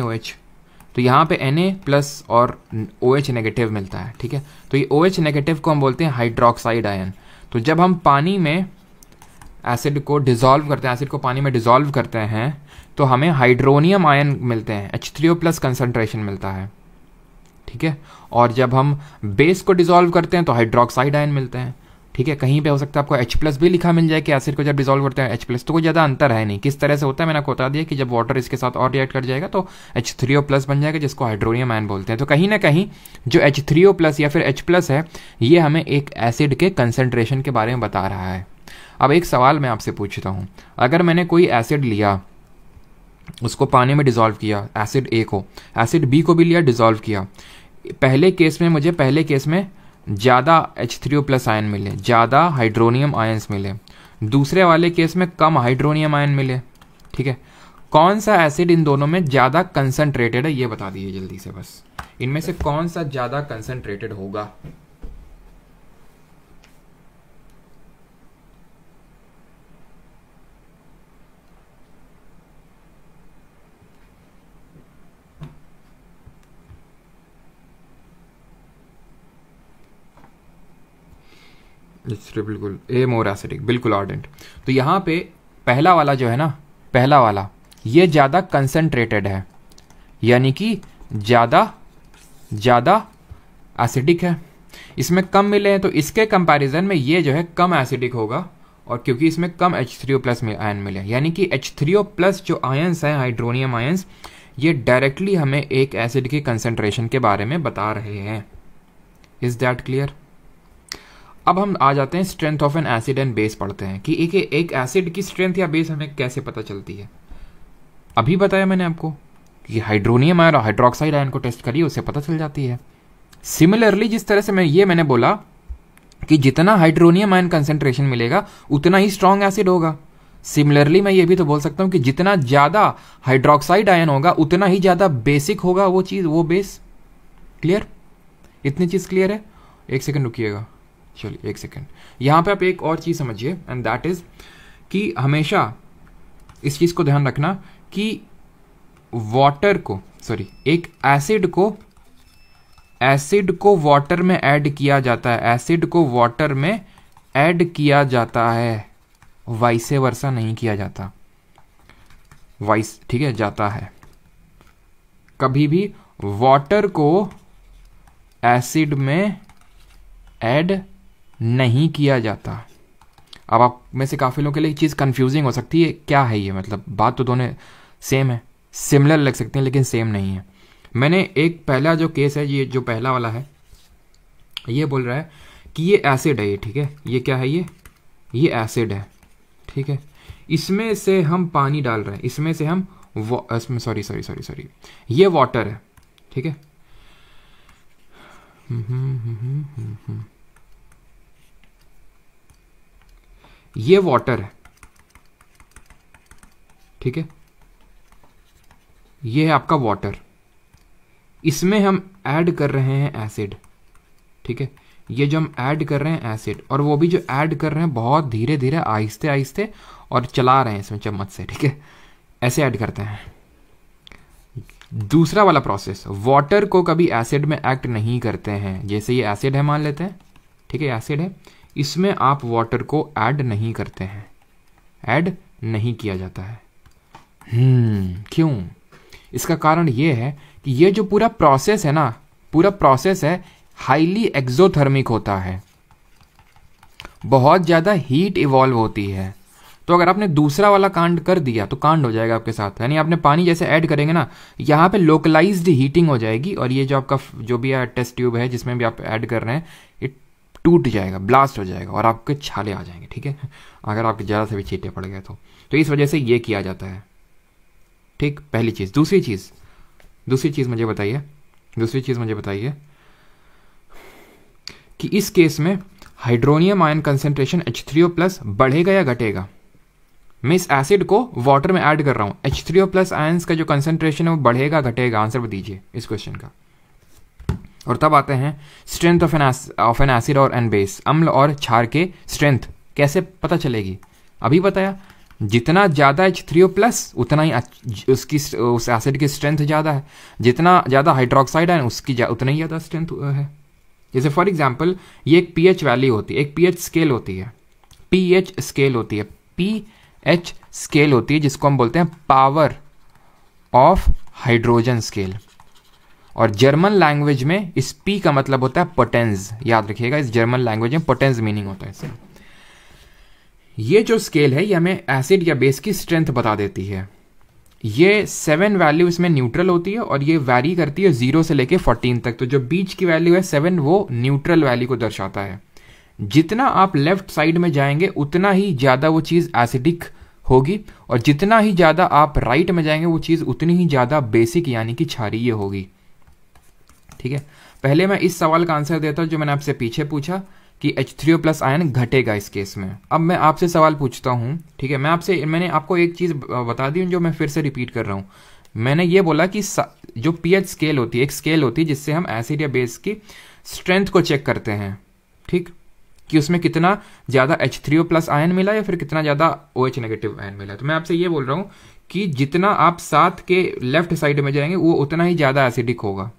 तो यहाँ पे Na प्लस और OH नेगेटिव मिलता है ठीक है तो ये OH नेगेटिव को हम बोलते हैं हाइड्रोक्साइड आयन तो जब हम पानी में एसिड को डिजोल्व करते हैं एसिड को पानी में डिजोल्व करते हैं तो हमें हाइड्रोनियम आयन मिलते हैं H three O plus concentration मिलता है ठीक है और जब हम बेस को डिज़ोल्व करते हैं तो हाइड्रोक्साइड आयन मिलते हैं ठीक है कहीं पे हो सकता है आपको H प्लस भी लिखा मिल जाए कि एसिड को जब डिजोल्व करते हैं H प्लस तो कोई ज़्यादा अंतर है नहीं किस तरह से होता है मैंने आपको बता दिया कि जब वाटर इसके साथ और रिएक्ट कर जाएगा तो एच थ्री ओ प्लस बन जाएगा जिसको हाइड्रोनियम आयन बोलते हैं तो कहीं ना कहीं जो एच थ्री ओ प्लस या फिर एच प्लस है ये हमें एक एसिड के कंसनट्रेशन के बारे में बता रहा है अब एक सवाल मैं आपसे पूछता हूँ अगर मैंने कोई एसिड लिया उसको पानी में डिजोल्व किया एसिड ए को एसिड बी को भी लिया डिजोल्व किया पहले केस में मुझे पहले केस में ज़्यादा H three O plus ion मिले ज़्यादा हाइड्रोनियम आयन्स मिले दूसरे वाले केस में कम हाइड्रोनियम आयन मिले ठीक है कौन सा एसिड इन दोनों में ज़्यादा कंसनट्रेटेड है ये बता दीजिए जल्दी से बस इनमें से कौन सा ज़्यादा कंसनट्रेटेड होगा बिल्कुल ए मोर एसिडिक बिल्कुल ऑर्डेंट तो यहाँ पे पहला वाला जो है ना पहला वाला ये ज़्यादा कंसनट्रेटेड है यानी कि ज़्यादा ज़्यादा एसिडिक है इसमें कम मिले हैं तो इसके कंपैरिजन में ये जो है कम एसिडिक होगा और क्योंकि इसमें कम एच थ्री ओ प्लस में आयन मिले यानी कि एच थ्री ओ प्लस जो आयन्स हैं हाइड्रोनियम आयन्स ये डायरेक्टली हमें एक एसिड के कंसनट्रेशन के बारे में बता रहे हैं इज़ दैट क्लियर अब हम आ जाते हैं strength of an acid and base पढ़ते हैं कि एक एक एसिड की स्ट्रेंथ या बेस हमें कैसे पता चलती है अभी बताया मैंने आपको कि हाइड्रोनियम आयन और हाइड्रोक्साइड आयन को टेस्ट करिए उससे पता चल जाती है सिमिलरली जिस तरह से मैं ये मैंने बोला कि जितना हाइड्रोनियम आयन कंसेंट्रेशन मिलेगा उतना ही स्ट्रांग एसिड होगा सिमिलरली मैं ये भी तो बोल सकता हूं कि जितना ज़्यादा हाइड्रोक्साइड आयन होगा उतना ही ज़्यादा बेसिक होगा वो चीज़ वो बेस क्लियर इतनी चीज़ क्लियर है एक सेकेंड रुकिएगा चलिए एक सेकेंड यहाँ पे आप एक और चीज़ समझिए एंड दैट इज़ कि हमेशा इस चीज़ को ध्यान रखना कि वाटर को सॉरी एक एसिड को एसिड को वाटर में ऐड किया जाता है एसिड को वाटर में ऐड किया जाता है वाइसे वर्षा नहीं किया जाता वाइस ठीक है जाता है कभी भी वाटर को एसिड में ऐड नहीं किया जाता अब आप में से काफ़ी लोगों के लिए चीज़ कंफ्यूजिंग हो सकती है क्या है ये मतलब बात तो दोनों सेम है सिमिलर लग सकते हैं लेकिन सेम नहीं है मैंने एक पहला जो केस है ये जो पहला वाला है ये बोल रहा है कि ये एसिड है ये ठीक है ये क्या है ये ये एसिड है ठीक है इसमें से हम पानी डाल रहे हैं इसमें से हम इसमें सॉरी सॉरी सॉरी सॉरी ये वाटर है ठीक है हम्म, हम्म, हम्म, ये वाटर है ठीक है ये है आपका वाटर इसमें हम ऐड कर रहे हैं एसिड ठीक है ये जो हम ऐड कर रहे हैं एसिड और वो भी जो ऐड कर रहे हैं बहुत धीरे धीरे आहिस्ते आहिस्ते और चला रहे हैं इसमें चम्मच से ठीक है ऐसे ऐड करते हैं दूसरा वाला प्रोसेस वाटर को कभी एसिड में एक्ट नहीं करते हैं जैसे ये एसिड है मान लेते हैं ठीक है एसिड है इसमें आप वाटर को ऐड नहीं करते हैं ऐड नहीं किया जाता है हम्म, क्यों इसका कारण ये है कि ये जो पूरा प्रोसेस है ना पूरा प्रोसेस है हाईली एक्जोथर्मिक होता है बहुत ज़्यादा हीट इवॉल्व होती है तो अगर आपने दूसरा वाला कांड कर दिया तो कांड हो जाएगा आपके साथ यानी आपने पानी जैसे ऐड करेंगे ना यहाँ पे लोकलाइज्ड हीटिंग हो जाएगी और ये जो आपका जो भी टेस्ट ट्यूब है जिसमें भी आप ऐड कर रहे हैं इट टूट जाएगा ब्लास्ट हो जाएगा और आपके छाले आ जाएंगे ठीक है अगर आपके ज्यादा से भी छीटे पड़ गए तो तो इस वजह से ये किया जाता है ठीक पहली चीज़ दूसरी चीज़ दूसरी चीज़ मुझे बताइए दूसरी चीज़ मुझे बताइए कि इस केस में hydronium ion concentration H three O plus बढ़ेगा या घटेगा मैं इस एसिड को वाटर में ऐड कर रहा हूँ H three O plus ions का जो कंसेंट्रेशन है वो बढ़ेगा घटेगा आंसर बताइए इस क्वेश्चन का और तब आते हैं strength of an of an acid और एन बेस अम्ल और क्षार के स्ट्रेंथ कैसे पता चलेगी अभी बताया जितना ज़्यादा एच थ्री ओ प्लस उतना ही उसकी उस एसिड की स्ट्रेंथ ज़्यादा है जितना ज़्यादा हाइड्रोक्साइड है उसकी उतना ही ज़्यादा स्ट्रेंथ है जैसे फॉर एग्जाम्पल ये एक पी एच वैल्यू होती है एक पी एच स्केल होती है पी एच स्केल होती है पी एच स्केल होती है जिसको हम बोलते हैं पावर ऑफ हाइड्रोजन स्केल और जर्मन लैंग्वेज में इस पी का मतलब होता है पोटेंस याद रखिएगा इस जर्मन लैंग्वेज में पोटेंस मीनिंग होता है इसका ये जो स्केल है ये हमें एसिड या बेस की स्ट्रेंथ बता देती है ये सेवन वैल्यू इसमें न्यूट्रल होती है और ये वैरी करती है जीरो से लेके फोर्टीन तक तो जो बीच की वैल्यू है सेवन वो न्यूट्रल वैल्यू को दर्शाता है जितना आप लेफ्ट साइड में जाएंगे उतना ही ज़्यादा वो चीज़ एसिडिक होगी और जितना ही ज़्यादा आप राइट में जाएंगे वो चीज़ उतनी ही ज़्यादा बेसिक यानी कि क्षारीय होगी ठीक है पहले मैं इस सवाल का आंसर देता हूँ जो मैंने आपसे पीछे पूछा कि H three O plus ion घटेगा इस केस में अब मैं आपसे सवाल पूछता हूँ ठीक है मैं आपसे मैंने आपको एक चीज़ बता दी जो मैं फिर से रिपीट कर रहा हूँ मैंने ये बोला कि जो पीएच स्केल होती है एक स्केल होती है जिससे हम एसिड या बेस की स्ट्रेंथ को चेक करते हैं ठीक कि उसमें कितना ज़्यादा H three O plus ion मिला या फिर कितना ज़्यादा O OH H negative ion मिला तो मैं आपसे ये बोल रहा हूँ कि जितना आप सात के लेफ्ट साइड में जाएंगे वो उतना ही ज़्यादा एसिडिक होगा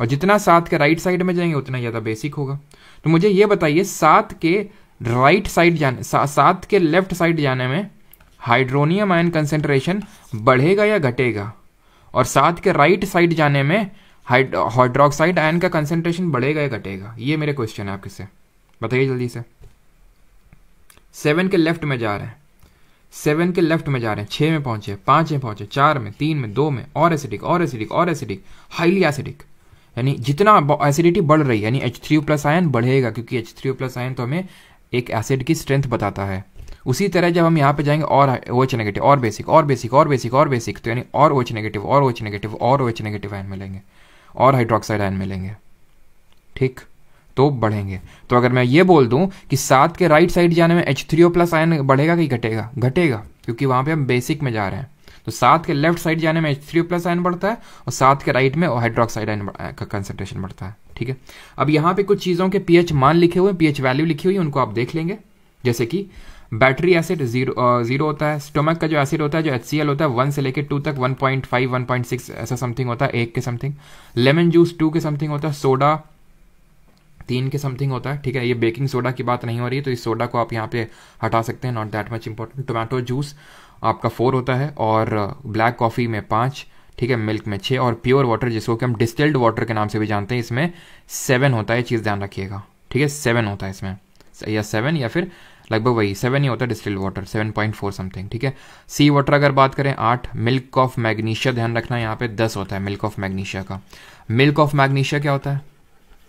और जितना सात के राइट साइड में जाएंगे उतना ज़्यादा बेसिक होगा तो मुझे ये बताइए सात के राइट साइड जाने सात के लेफ्ट साइड जाने में हाइड्रोनियम आयन कंसेंट्रेशन बढ़ेगा या घटेगा और सात के राइट साइड जाने में हाइड्रोक्साइड आयन का कंसेंट्रेशन बढ़ेगा या घटेगा ये मेरे क्वेश्चन है आपके से बताइए जल्दी से सेवन के लेफ्ट में जा रहे हैं सेवन के लेफ्ट में जा रहे हैं छः में पहुंचे पाँच में पहुंचे चार में तीन में दो में और एसिडिक और एसिडिक और एसिडिक हाईली एसिडिक यानी जितना एसिडिटी बढ़ रही है यानी एच थ्री प्लस आयन बढ़ेगा क्योंकि एच थ्री प्लस आयन तो हमें एक एसिड की स्ट्रेंथ बताता है उसी तरह जब हम यहाँ पे जाएंगे और ओ एच नेगेटिव और बेसिक और बेसिक और बेसिक और बेसिक तो यानी और ओ एच नेगेटिव और ओ एच नेगेटिव और ओ एच नेगेटिव आयन मिलेंगे और हाइड्रोक्साइड आयन मिलेंगे ठीक तो बढ़ेंगे तो अगर मैं ये बोल दूं कि सात के राइट साइड जाने में H three O plus ion बढ़ेगा कि घटेगा घटेगा क्योंकि वहां पे हम बेसिक में जा रहे हैं तो सात के लेफ्ट साइड जाने में एच थ्री प्लस आयन बढ़ता है और सात के राइट में हाइड्रोक्साइड आयन का कंसेंट्रेशन बढ़ता है ठीक है अब यहाँ पे कुछ चीज़ों के पीएच मान लिखे हुए पीएच वैल्यू लिखी हुई उनको आप देख लेंगे जैसे कि बैटरी एसिड जीरो जीरो होता है स्टोमक का जो एसिड होता है जो एच होता है वन से लेकर टू तक one point five one point six ऐसा समथिंग होता है एक के समथिंग लेमन जूस टू के समथिंग होता है सोडा तीन के समथिंग होता है ठीक है ये बेकिंग सोडा की बात नहीं हो रही है तो इस सोडा को आप यहाँ पे हटा सकते हैं not that much important tomato juice आपका फोर होता है और ब्लैक कॉफ़ी में पाँच ठीक है मिल्क में छह और प्योर वाटर जिसको कि हम डिस्टिल्ड वाटर के नाम से भी जानते हैं इसमें सेवन होता है चीज़ ध्यान रखिएगा ठीक है सेवन होता है इसमें या सेवन या फिर लगभग वही सेवन ही होता है distilled water seven point four something ठीक है सी वाटर अगर बात करें आठ मिल्क ऑफ मैग्नीशिया ध्यान रखना यहाँ पे दस होता है मिल्क ऑफ मैग्नीशिया का मिल्क ऑफ मैग्नीशिया क्या होता है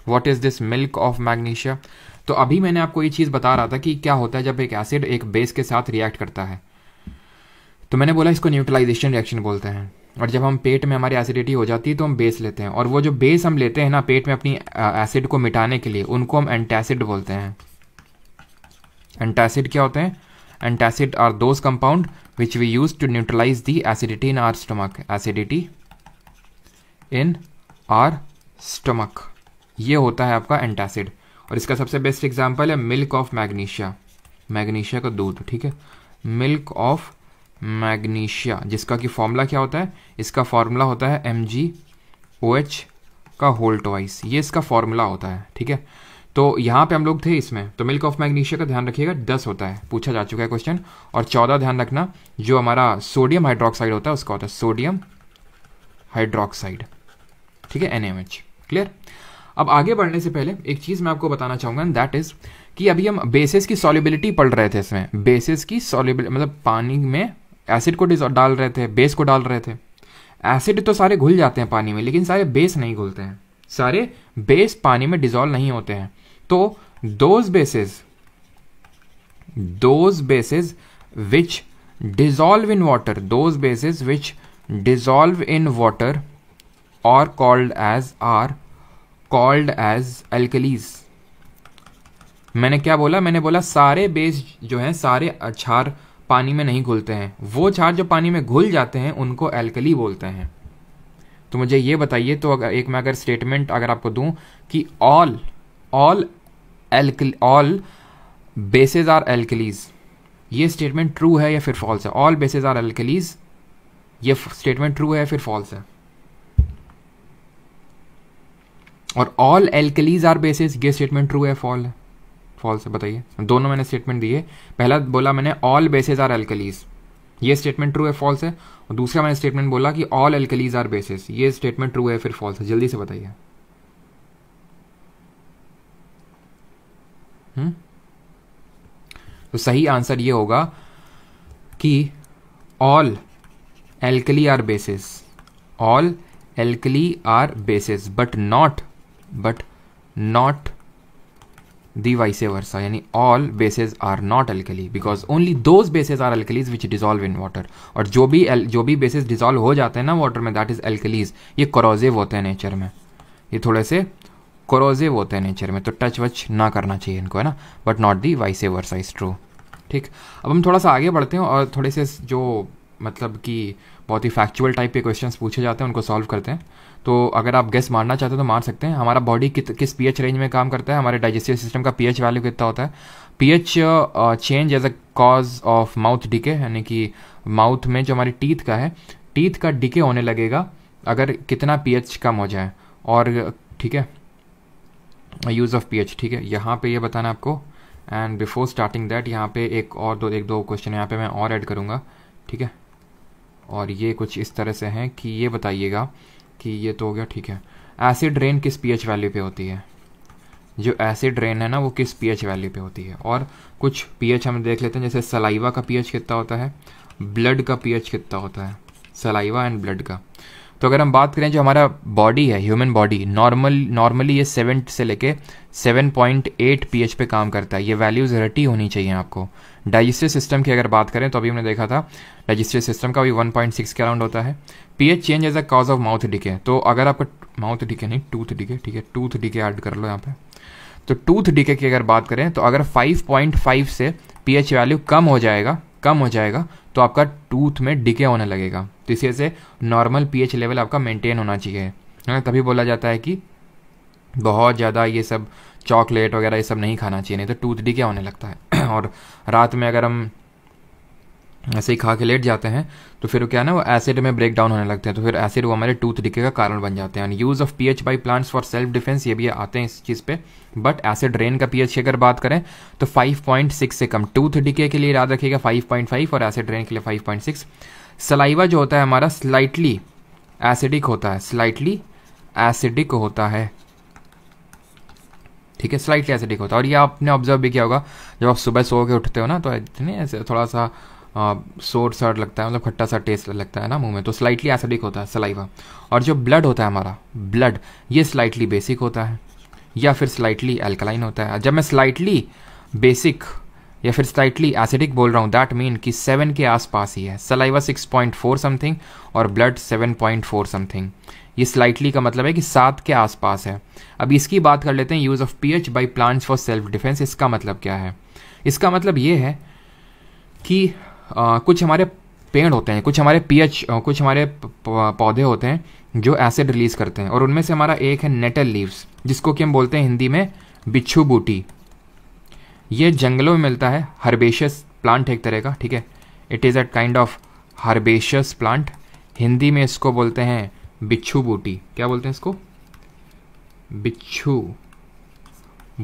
what is this milk of magnesia तो अभी मैंने आपको ये चीज़ बता रहा था कि क्या होता है जब एक एसिड एक बेस के साथ रिएक्ट करता है तो मैंने बोला इसको न्यूट्रलाइजेशन रिएक्शन बोलते हैं और जब हम पेट में हमारी एसिडिटी हो जाती है तो हम बेस लेते हैं और वो जो बेस हम लेते हैं ना पेट में अपनी एसिड को मिटाने के लिए उनको हम एंटासिड बोलते हैं एंटासिड क्या होते हैं antacid are those compound which we use to neutralize the acidity in our stomach acidity in our stomach ये होता है आपका एंटासिड और इसका सबसे बेस्ट एग्जाम्पल है मिल्क ऑफ मैग्नीशिया मैग्नीशिया का दूध ठीक है मिल्क ऑफ मैग्नीशिया जिसका कि फॉर्मूला क्या होता है इसका फॉर्मूला होता है एम जी ओ एच का होल टॉइस ये इसका फॉर्मूला होता है ठीक है तो यहाँ पे हम लोग थे इसमें तो मिल्क ऑफ मैग्नीशिया का ध्यान रखिएगा दस होता है पूछा जा चुका है क्वेश्चन और चौदह ध्यान रखना जो हमारा सोडियम हाइड्रोक्साइड होता है उसका होता है सोडियम हाइड्रोक्साइड ठीक है एन क्लियर अब आगे बढ़ने से पहले एक चीज़ मैं आपको बताना चाहूंगा दैट इज़ कि अभी हम बेसिस की सॉलिबिलिटी पढ़ रहे थे इसमें बेसिस की सॉलिबिलिटी मतलब पानी में एसिड को डाल रहे थे बेस को डाल रहे थे एसिड तो सारे घुल जाते हैं पानी में लेकिन सारे बेस नहीं घुलते हैं सारे बेस पानी में डिजोल्व नहीं होते हैं तो those bases those bases which dissolve in water those bases which dissolve in water are called as are called as alkalis मैंने क्या बोला मैंने बोला सारे बेस जो हैं सारे अक्षार पानी में नहीं घुलते हैं वो क्षार जो पानी में घुल जाते हैं उनको एल्कली बोलते हैं तो मुझे ये बताइए तो अगर एक मैं अगर स्टेटमेंट अगर आपको दूं कि all all alkali all bases are alkalis ये स्टेटमेंट ट्रू है या फिर फॉल्स है ऑल बेसिस आर एल्कलीज ये स्टेटमेंट ट्रू है या फिर फॉल्स है और ऑल एल्कलीज आर बेसिस ये स्टेटमेंट ट्रू है फॉल है फॉल्स है बताइए दोनों मैंने स्टेटमेंट दिए पहला बोला मैंने ऑल बेसिस आर एल्कलीज ये स्टेटमेंट ट्रू है फॉल्स है और दूसरा मैंने स्टेटमेंट बोला कि ऑल एल्कलीज आर बेसिस ये स्टेटमेंट ट्रू है फिर फॉल्स है जल्दी से बताइए हम्म तो सही आंसर ये होगा कि all alkali are bases all alkali are bases but not but not the vice versa yani all bases are not alkali because only those bases are alkalis which dissolve in water और जो भी जो भी bases dissolve हो जाते हैं ना water में that is alkalis ये corrosive होते हैं nature में ये थोड़े से corrosive होते हैं nature में तो touch वच ना करना चाहिए इनको है ना but not the vice versa is true ठीक अब हम थोड़ा सा आगे बढ़ते हैं और थोड़े से जो मतलब कि बहुत ही फैक्चुअल टाइप के क्वेश्चंस पूछे जाते हैं उनको सॉल्व करते हैं तो अगर आप गैस मारना चाहते हो तो मार सकते हैं हमारा बॉडी कित किस पीएच रेंज में काम करता है हमारे डाइजेस्टिव सिस्टम का पीएच वैल्यू कितना होता है pH change as a cause of mouth decay यानी कि माउथ में जो हमारी टीथ का है टीथ का डिके होने लगेगा अगर कितना पीएच कम हो जाए और ठीक है यूज़ ऑफ पीएच ठीक है यहाँ पे ये यह बताना आपको एंड बिफोर स्टार्टिंग दैट यहाँ पे एक और दो एक दो क्वेश्चन यहाँ पे मैं और ऐड करूँगा ठीक है और ये कुछ इस तरह से हैं कि ये बताइएगा कि ये तो हो गया ठीक है एसिड रेन किस पीएच वैल्यू पे होती है जो एसिड रेन है ना वो किस पीएच वैल्यू पे होती है और कुछ पीएच हम देख लेते हैं जैसे सलाइवा का पीएच कितना होता है ब्लड का पीएच कितना होता है सलाइवा एंड ब्लड का तो अगर हम बात करें जो हमारा बॉडी है ह्यूमन बॉडी नॉर्मल नॉर्मली ये सेवन से लेके सेवन पॉइंट एट पी पे काम करता है ये वैल्यूज़ रटी होनी चाहिए आपको डाइजेस्टिव सिस्टम की अगर बात करें तो अभी हमने देखा था डाइजेस्टिव सिस्टम का भी 1.6 के अराउंड होता है pH change as a cause of mouth decay तो अगर आपका माउथ डिके नहीं टूथ डिके ठीक है टूथ डिके ऐड कर लो यहाँ पे तो टूथ डिके की अगर बात करें तो अगर 5.5 से पीएच वैल्यू कम हो जाएगा कम हो जाएगा तो आपका टूथ में डिके होने लगेगा तो इसी से नॉर्मल पीएच लेवल आपका मेंटेन होना चाहिए है ना तभी बोला जाता है कि बहुत ज़्यादा ये सब चॉकलेट वगैरह ये सब नहीं खाना चाहिए नहीं तो टूथ डी क्या होने लगता है और रात में अगर हम ऐसे ही खा के लेट जाते हैं तो फिर क्या ना वो एसिड में ब्रेक डाउन होने लगते हैं तो फिर एसिड वो हमारे टूथ डिके का कारण बन जाते हैं use of pH by plants for self defence ये भी आते हैं इस चीज़ पे बट एसिड रेन का पीएच की अगर बात करें तो 5.6 से कम टूथ डिके के लिए याद रखिएगा 5.5 और एसिड रेन के लिए 5.6 सलाइवा जो होता है हमारा स्लाइटली एसिडिक होता है स्लाइटली एसिडिक होता है ठीक है स्लाइटली एसिडिक होता है और ये आपने ऑब्जर्व भी किया होगा जब आप सुबह सो के उठते हो ना तो ऐसे थोड़ा सा सोर सर लगता है मतलब खट्टा सा टेस्ट लगता है ना मुंह में तो स्लाइटली एसिडिक होता है सलाइवा और जो ब्लड होता है हमारा ब्लड ये स्लाइटली बेसिक होता है या फिर स्लाइटली एल्कलाइन होता है जब मैं स्लाइटली बेसिक या फिर स्लाइटली एसिडिक बोल रहा हूँ दैट मीन कि सेवन के आसपास ही है saliva six point four something और blood seven point four something ये स्लाइटली का मतलब है कि सात के आसपास है अब इसकी बात कर लेते हैं use of pH by plants for self defence इसका मतलब क्या है इसका मतलब ये है कि आ, कुछ हमारे पेड़ होते हैं कुछ हमारे पीएच कुछ हमारे पौधे होते हैं जो एसिड रिलीज करते हैं और उनमें से हमारा एक है नेटल लीव्स जिसको कि हम बोलते हैं हिंदी में बिच्छू बूटी ये जंगलों में मिलता है हर्बेशियस प्लांट एक तरह का ठीक है it is a kind of herbaceous plant Hindi में इसको बोलते हैं बिच्छू बूटी क्या बोलते हैं इसको बिच्छू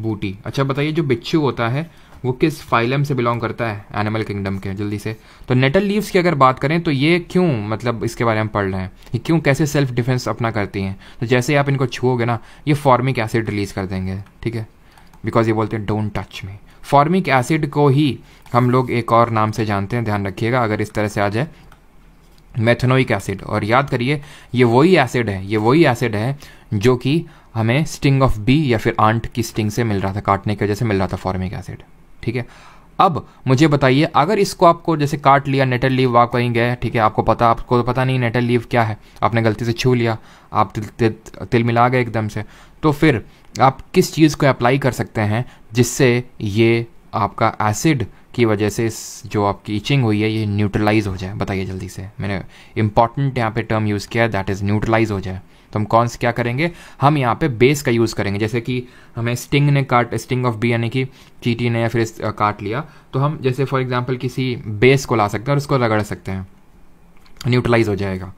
बूटी अच्छा बताइए जो बिच्छू होता है वो किस फाइलम से बिलोंग करता है एनिमल किंगडम के जल्दी से तो नेटल लीव्स की अगर बात करें तो ये क्यों मतलब इसके बारे में पढ़ रहे हैं ये क्यों कैसे सेल्फ डिफेंस अपना करती हैं तो जैसे आप इनको छुओगे ना ये फॉर्मिक एसिड रिलीज कर देंगे ठीक है बिकॉज ये बोलते हैं डोंट टच में फॉर्मिक एसिड को ही हम लोग एक और नाम से जानते हैं ध्यान रखिएगा अगर इस तरह से आ जाए मेथनोइक एसिड और याद करिए ये वही एसिड है ये वही एसिड है जो कि हमें स्टिंग ऑफ बी या फिर आंट की स्टिंग से मिल रहा था काटने की वजह से मिल रहा था फॉर्मिक एसिड ठीक है अब मुझे बताइए अगर इसको आपको जैसे काट लिया नेटल लीव आप कहीं गए ठीक है आपको पता आपको तो पता नहीं नेटल लीव क्या है आपने गलती से छू लिया आप तिल, तिल, तिल मिला गए एकदम से तो फिर आप किस चीज़ को अप्लाई कर सकते हैं जिससे ये आपका एसिड की वजह से इस जो आपकी इचिंग हुई है ये न्यूट्रलाइज हो जाए बताइए जल्दी से मैंने इंपॉर्टेंट यहाँ पे टर्म यूज़ किया है दैट इज़ न्यूट्रलाइज हो जाए तो हम कौन से क्या करेंगे हम यहाँ पे बेस का यूज़ करेंगे जैसे कि हमें स्टिंग ने काट स्टिंग ऑफ बी यानी कि चीटी ने या फिर काट लिया तो हम जैसे फॉर एग्जाम्पल किसी बेस को ला सकते हैं और उसको रगड़ सकते हैं न्यूट्रलाइज हो जाएगा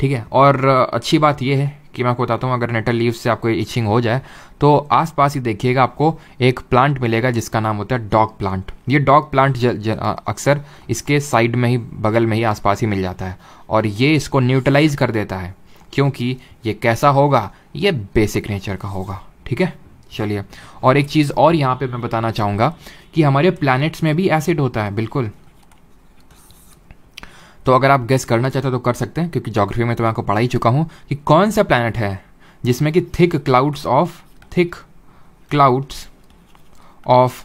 ठीक है और अच्छी बात यह है कि मैं आपको बताता हूँ अगर नेटल लीव से आपको इचिंग हो जाए तो आसपास ही देखिएगा आपको एक प्लांट मिलेगा जिसका नाम होता है डॉग प्लांट ये डॉग प्लांट अक्सर इसके साइड में ही बगल में ही आसपास ही मिल जाता है और ये इसको न्यूट्रलाइज कर देता है क्योंकि ये कैसा होगा ये बेसिक नेचर का होगा ठीक है चलिए और एक चीज़ और यहाँ पे मैं बताना चाहूँगा कि हमारे प्लैनेट्स में भी एसिड होता है बिल्कुल तो अगर आप गेस करना चाहते हो तो कर सकते हैं क्योंकि जोग्राफी में तो मैं आपको पढ़ा ही चुका हूँ कि कौन सा प्लानट है जिसमें कि thick clouds of thick clouds of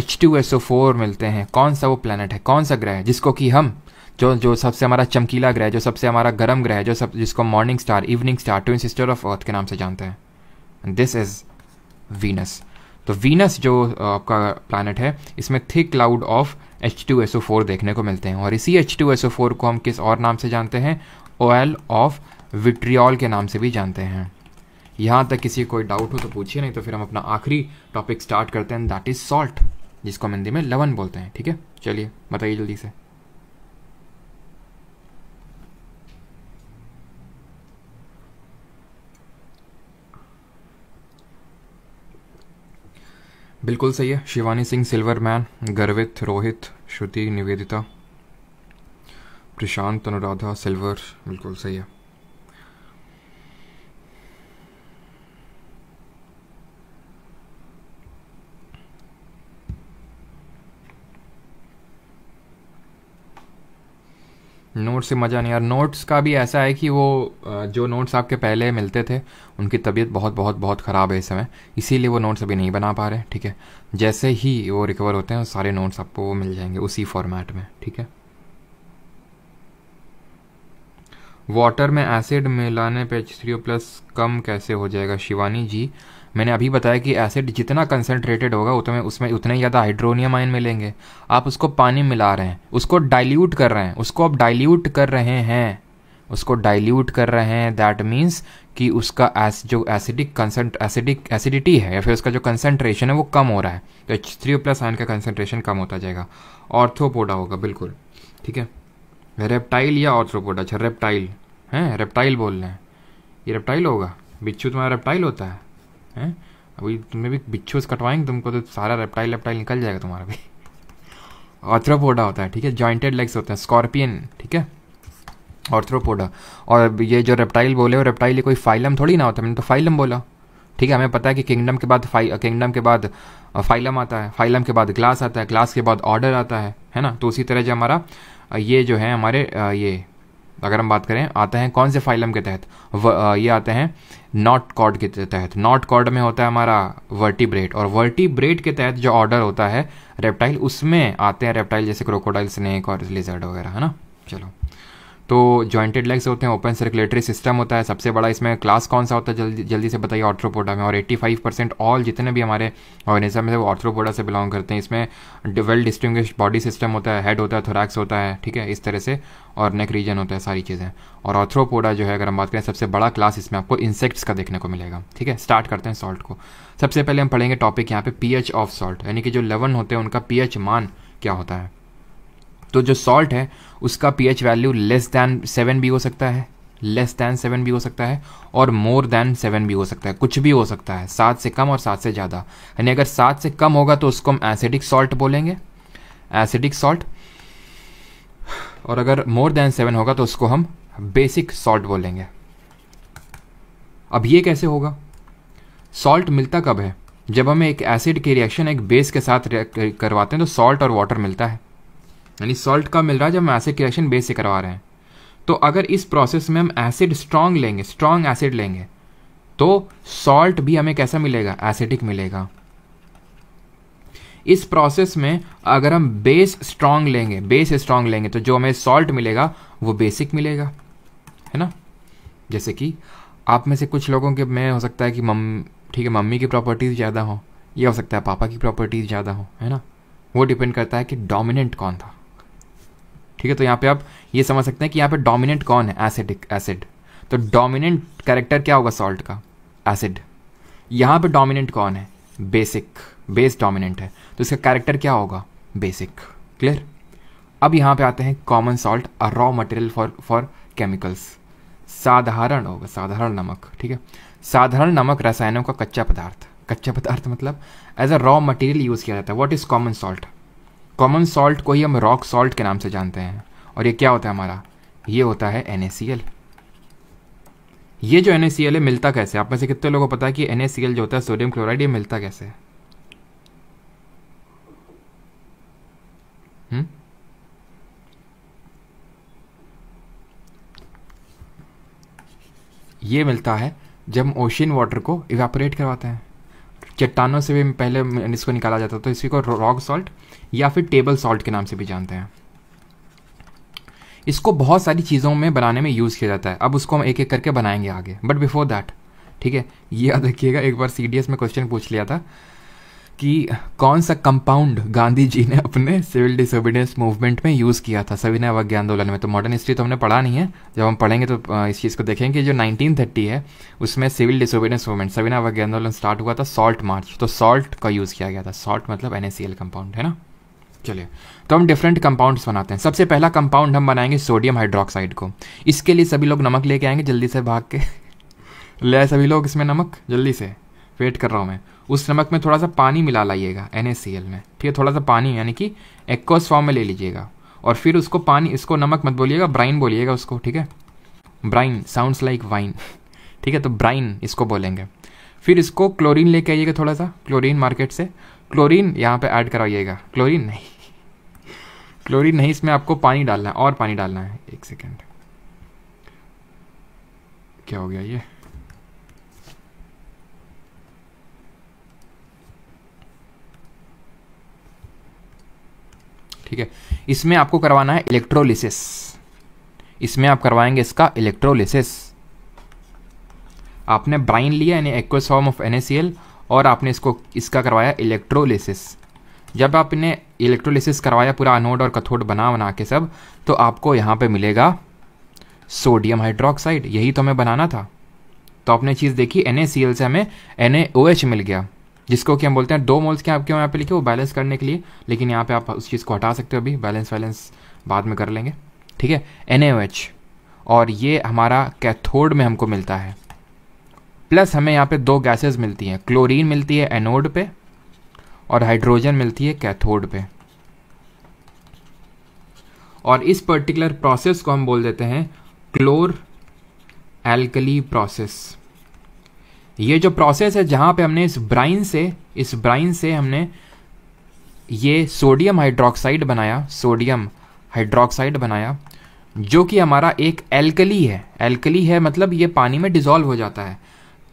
H two four मिलते हैं कौन सा वो प्लानट है कौन सा ग्रह है जिसको कि हम जो जो सबसे हमारा चमकीला ग्रह जो सबसे हमारा गर्म ग्रह जो सब जिसको morning star evening star twin sister of earth के नाम से जानते हैं दिस इज़ वीनस तो वीनस जो आपका प्लानट है इसमें thick cloud of H two S O four देखने को मिलते हैं और इसी H two S O four को हम किस और नाम से जानते हैं ऑयल ऑफ विट्रियॉल के नाम से भी जानते हैं यहाँ तक किसी कोई डाउट हो तो पूछिए नहीं तो फिर हम अपना आखिरी टॉपिक स्टार्ट करते हैं दैट इज़ सॉल्ट जिसको हम हिंदी में लवन बोलते हैं ठीक है चलिए बताइए जल्दी से बिल्कुल सही है Shivani Singh silver man Garvit Rohit Shruti Nivedita Prashant Anuradha silver बिल्कुल सही है नोट्स से मज़ा नहीं यार नोट्स का भी ऐसा है कि वो जो नोट्स आपके पहले मिलते थे उनकी तबीयत बहुत बहुत बहुत ख़राब है इस समय इसीलिए वो नोट्स अभी नहीं बना पा रहे ठीक है जैसे ही वो रिकवर होते हैं सारे नोट्स आपको मिल जाएंगे उसी फॉर्मेट में ठीक है वाटर में एसिड मिलाने पे एच प्लस कम कैसे हो जाएगा शिवानी जी मैंने अभी बताया कि एसिड जितना कंसनट्रेटेड होगा उतने उसमें उतने ज़्यादा हाइड्रोनियम आयन मिलेंगे आप उसको पानी मिला रहे हैं उसको डाइल्यूट कर रहे हैं उसको आप डाइल्यूट कर रहे हैं उसको डाइल्यूट कर रहे हैं दैट मीन्स कि उसका एस जो एसिडिक कंसेंट एसिडिक एसिडिटी है या फिर उसका जो कंसनट्रेशन है वो कम हो रहा है तो एच थ्री प्लस आयन का कंसनट्रेशन कम होता जाएगा ऑर्थोपोडा होगा बिल्कुल ठीक है रेप्टाइल या ऑर्थ्रोपोडा अच्छा रेप्टाइल हैं रेप्टाइल बोल रहे हैं ये रेप्टाइल होगा बिच्छू तुम्हारा रेप्टाइल होता है हैं अभी तुम्हें भी बिच्छू से कटवाएंगे तुमको तो सारा रेप्टाइल रेप्टाइल निकल जाएगा तुम्हारा भी ऑर्थ्रोपोडा होता है ठीक है जॉइंटेड लेग्स होते हैं स्कॉर्पियन ठीक है ऑर्थ्रोपोडा और ये जो रेप्टाइल बोले हो रेप्टाइल कोई फाइलम थोड़ी ना होता मैंने तो फाइलम बोला ठीक है हमें पता है कि किंगडम के बाद किंगडम के बाद फाइलम आता है फाइलम के बाद ग्लास आता है ग्लास के बाद ऑर्डर आता है है ना तो उसी तरह जो हमारा ये जो है हमारे ये अगर हम बात करें आते हैं कौन से फाइलम के तहत व, आ, ये आते हैं नॉट कॉर्ड के तहत नॉट कॉर्ड में होता है हमारा वर्टिब्रेट और वर्टिब्रेट के तहत जो ऑर्डर होता है रेप्टाइल उसमें आते हैं रेप्टाइल जैसे क्रोकोडाइल स्नेक और लिजर्ड वगैरह है ना चलो तो जॉइंटेड लेग्स होते हैं ओपन सर्कुलेटरी सिस्टम होता है सबसे बड़ा इसमें क्लास कौन सा होता है जल्दी जल्दी से बताइए ऑर्थ्रोपोडा में और 85 परसेंट ऑल जितने भी हमारे ऑर्गेनिज्म है वो ऑर्थ्रोपोडा से बिलोंग करते हैं इसमें वेल डिस्टिंग बॉडी सिस्टम होता है हेड होता है थोरैक्स होता है ठीक है इस तरह से और नेक रीजन होता है सारी चीज़ें और ऑर्थ्रोपोडा जो है अगर हम बात करें सबसे बड़ा क्लास इसमें आपको इंसेक्ट्स का देखने को मिलेगा ठीक है स्टार्ट करते हैं सॉल्ट को सबसे पहले हम पढ़ेंगे टॉपिक यहाँ पे पी ऑफ सॉल्ट यानी कि जो लेवन होते हैं उनका पी मान क्या होता है तो जो सॉल्ट है उसका pH value less than seven भी हो सकता है लेस देन सेवन भी हो सकता है और मोर देन सेवन भी हो सकता है कुछ भी हो सकता है सात से कम और सात से ज़्यादा यानी अगर सात से कम होगा तो उसको हम एसिडिक सॉल्ट बोलेंगे एसिडिक सॉल्ट और अगर मोर देन सेवन होगा तो उसको हम बेसिक सॉल्ट बोलेंगे अब ये कैसे होगा सॉल्ट मिलता कब है जब हम एक एसिड के रिएक्शन एक बेस के साथ करवाते हैं तो सॉल्ट और वाटर मिलता है यानी सॉल्ट का मिल रहा है जब हम एसिड की रिएक्शन बेस से करवा रहे हैं तो अगर इस प्रोसेस में हम एसिड स्ट्रांग लेंगे स्ट्रांग एसिड लेंगे तो सॉल्ट भी हमें कैसा मिलेगा एसिडिक मिलेगा इस प्रोसेस में अगर हम बेस स्ट्रांग लेंगे बेस स्ट्रांग लेंगे तो जो हमें सॉल्ट मिलेगा वो बेसिक मिलेगा है ना जैसे कि आप में से कुछ लोगों के में हो सकता है कि मम ठीक है मम्मी की प्रॉपर्टीज़ ज़्यादा हो या हो सकता है पापा की प्रॉपर्टीज़ ज़्यादा हो है ना वो डिपेंड करता है कि डोमिनेंट कौन था ठीक है तो यहाँ पे आप ये समझ सकते हैं कि यहाँ पे डोमिनेंट कौन है एसिडिक एसिड तो डोमिनेंट कैरेक्टर क्या होगा सॉल्ट का एसिड यहाँ पे डोमिनेंट कौन है बेसिक बेस डोमिनेंट है तो इसका कैरेक्टर क्या होगा बेसिक क्लियर अब यहाँ पे आते हैं common salt a raw material for for chemicals साधारण होगा साधारण नमक ठीक है साधारण नमक रसायनों का कच्चा पदार्थ कच्चा पदार्थ मतलब as a raw material use किया जाता है what is common salt common salt को ही हम रॉक सॉल्ट के नाम से जानते हैं और ये क्या होता है हमारा ये होता है एन ये जो एन है मिलता कैसे आप में से कितने लोगों को पता है कि एन जो होता है सोडियम क्लोराइड ये मिलता कैसे है ये मिलता है जब ओशियन वाटर को इवेपोरेट करवाते हैं चट्टानों से भी पहले इसको निकाला जाता है तो इसी को रॉक सॉल्ट या फिर टेबल सॉल्ट के नाम से भी जानते हैं इसको बहुत सारी चीज़ों में बनाने में यूज़ किया जाता है अब उसको हम एक एक करके बनाएंगे आगे बट बिफोर दैट ठीक है ये याद रखिएगा एक बार सी में क्वेश्चन पूछ लिया था कि कौन सा कंपाउंड गांधी जी ने अपने सिविल डिसोबिडेंस मूवमेंट में यूज़ किया था सविनय अवज्ञा आंदोलन में तो मॉडर्न हिस्ट्री तो हमने पढ़ा नहीं है जब हम पढ़ेंगे तो इस चीज़ को देखेंगे जो 1930 है उसमें सिविल डिसोबिडेंस मूवमेंट सविनय अवज्ञा आंदोलन स्टार्ट हुआ था सॉल्ट मार्च तो सॉल्ट का यूज़ किया गया था सॉल्ट मतलब एन कंपाउंड है ना चलिए तो हम डिफरेंट कंपाउंड्स बनाते हैं सबसे पहला कंपाउंड हम बनाएंगे सोडियम हाइड्रोक्साइड को इसके लिए सभी लोग नमक लेके आएंगे जल्दी से भाग के ले सभी लोग इसमें नमक जल्दी से वेट कर रहा हूँ मैं उस नमक में थोड़ा सा पानी मिला लाइएगा एन में ठीक है थोड़ा सा पानी यानी कि एक्वस फॉर्म में ले लीजिएगा और फिर उसको पानी इसको नमक मत बोलिएगा ब्राइन बोलिएगा उसको ठीक है ब्राइन साउंड्स लाइक वाइन ठीक है तो ब्राइन इसको बोलेंगे फिर इसको क्लोरीन लेके आइएगा थोड़ा सा क्लोरीन मार्केट से क्लोरीन यहाँ पे ऐड कराइएगा क्लोरीन नहीं क्लोरीन नहीं इसमें आपको पानी डालना है और पानी डालना है एक सेकेंड क्या हो गया ये ठीक है इसमें आपको करवाना है इलेक्ट्रोलिसिस इसमें आप करवाएंगे इसका इलेक्ट्रोलिसिस आपने ब्राइन लिया यानी एक्वस फॉर्म ऑफ एन और आपने इसको इसका करवाया इलेक्ट्रोलिसिस जब आपने इलेक्ट्रोलिसिस करवाया पूरा अनोड और कथोड बना बना के सब तो आपको यहाँ पे मिलेगा सोडियम हाइड्रोक्साइड यही तो हमें बनाना था तो आपने चीज़ देखी एन से हमें एन मिल गया जिसको कि हम बोलते हैं दो मोल्स के आपके यहाँ पे लिखे वो बैलेंस करने के लिए लेकिन यहाँ पे आप उस चीज़ को हटा सकते हो अभी बैलेंस वैलेंस बाद में कर लेंगे ठीक है एन और ये हमारा कैथोड में हमको मिलता है प्लस हमें यहाँ पे दो गैसेस मिलती हैं क्लोरीन मिलती है एनोड पे और हाइड्रोजन मिलती है कैथोड पे और इस पर्टिकुलर प्रोसेस को हम बोल देते हैं क्लोर एल्कली प्रोसेस ये जो प्रोसेस है जहां पे हमने इस ब्राइन से इस ब्राइन से हमने ये सोडियम हाइड्रोक्साइड बनाया सोडियम हाइड्रोक्साइड बनाया जो कि हमारा एक एल्कली है एल्कली है मतलब ये पानी में डिजोल्व हो जाता है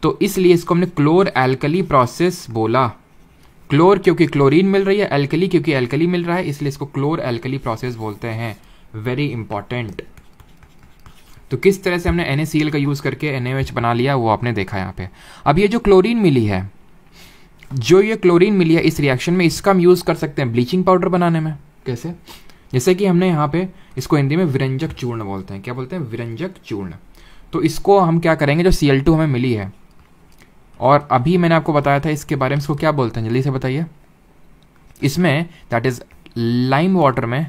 तो इसलिए इसको हमने क्लोर एल्कली प्रोसेस बोला क्लोर क्योंकि क्लोरीन मिल रही है एल्कली क्योंकि एल्कली मिल रहा है इसलिए इसको क्लोर एल्कली प्रोसेस बोलते हैं वेरी इंपॉर्टेंट तो किस तरह से हमने एन का यूज़ करके एन बना लिया वो आपने देखा यहाँ पे अब ये जो क्लोरीन मिली है जो ये क्लोरीन मिली है इस रिएक्शन में इसका हम यूज़ कर सकते हैं ब्लीचिंग पाउडर बनाने में कैसे जैसे कि हमने यहाँ पे इसको हिंदी में विरंजक चूर्ण बोलते हैं क्या बोलते हैं विरंजक चूर्ण तो इसको हम क्या करेंगे जो सी हमें मिली है और अभी मैंने आपको बताया था इसके बारे में इसको क्या बोलते हैं जल्दी से बताइए इसमें दैट इज़ लाइम वाटर में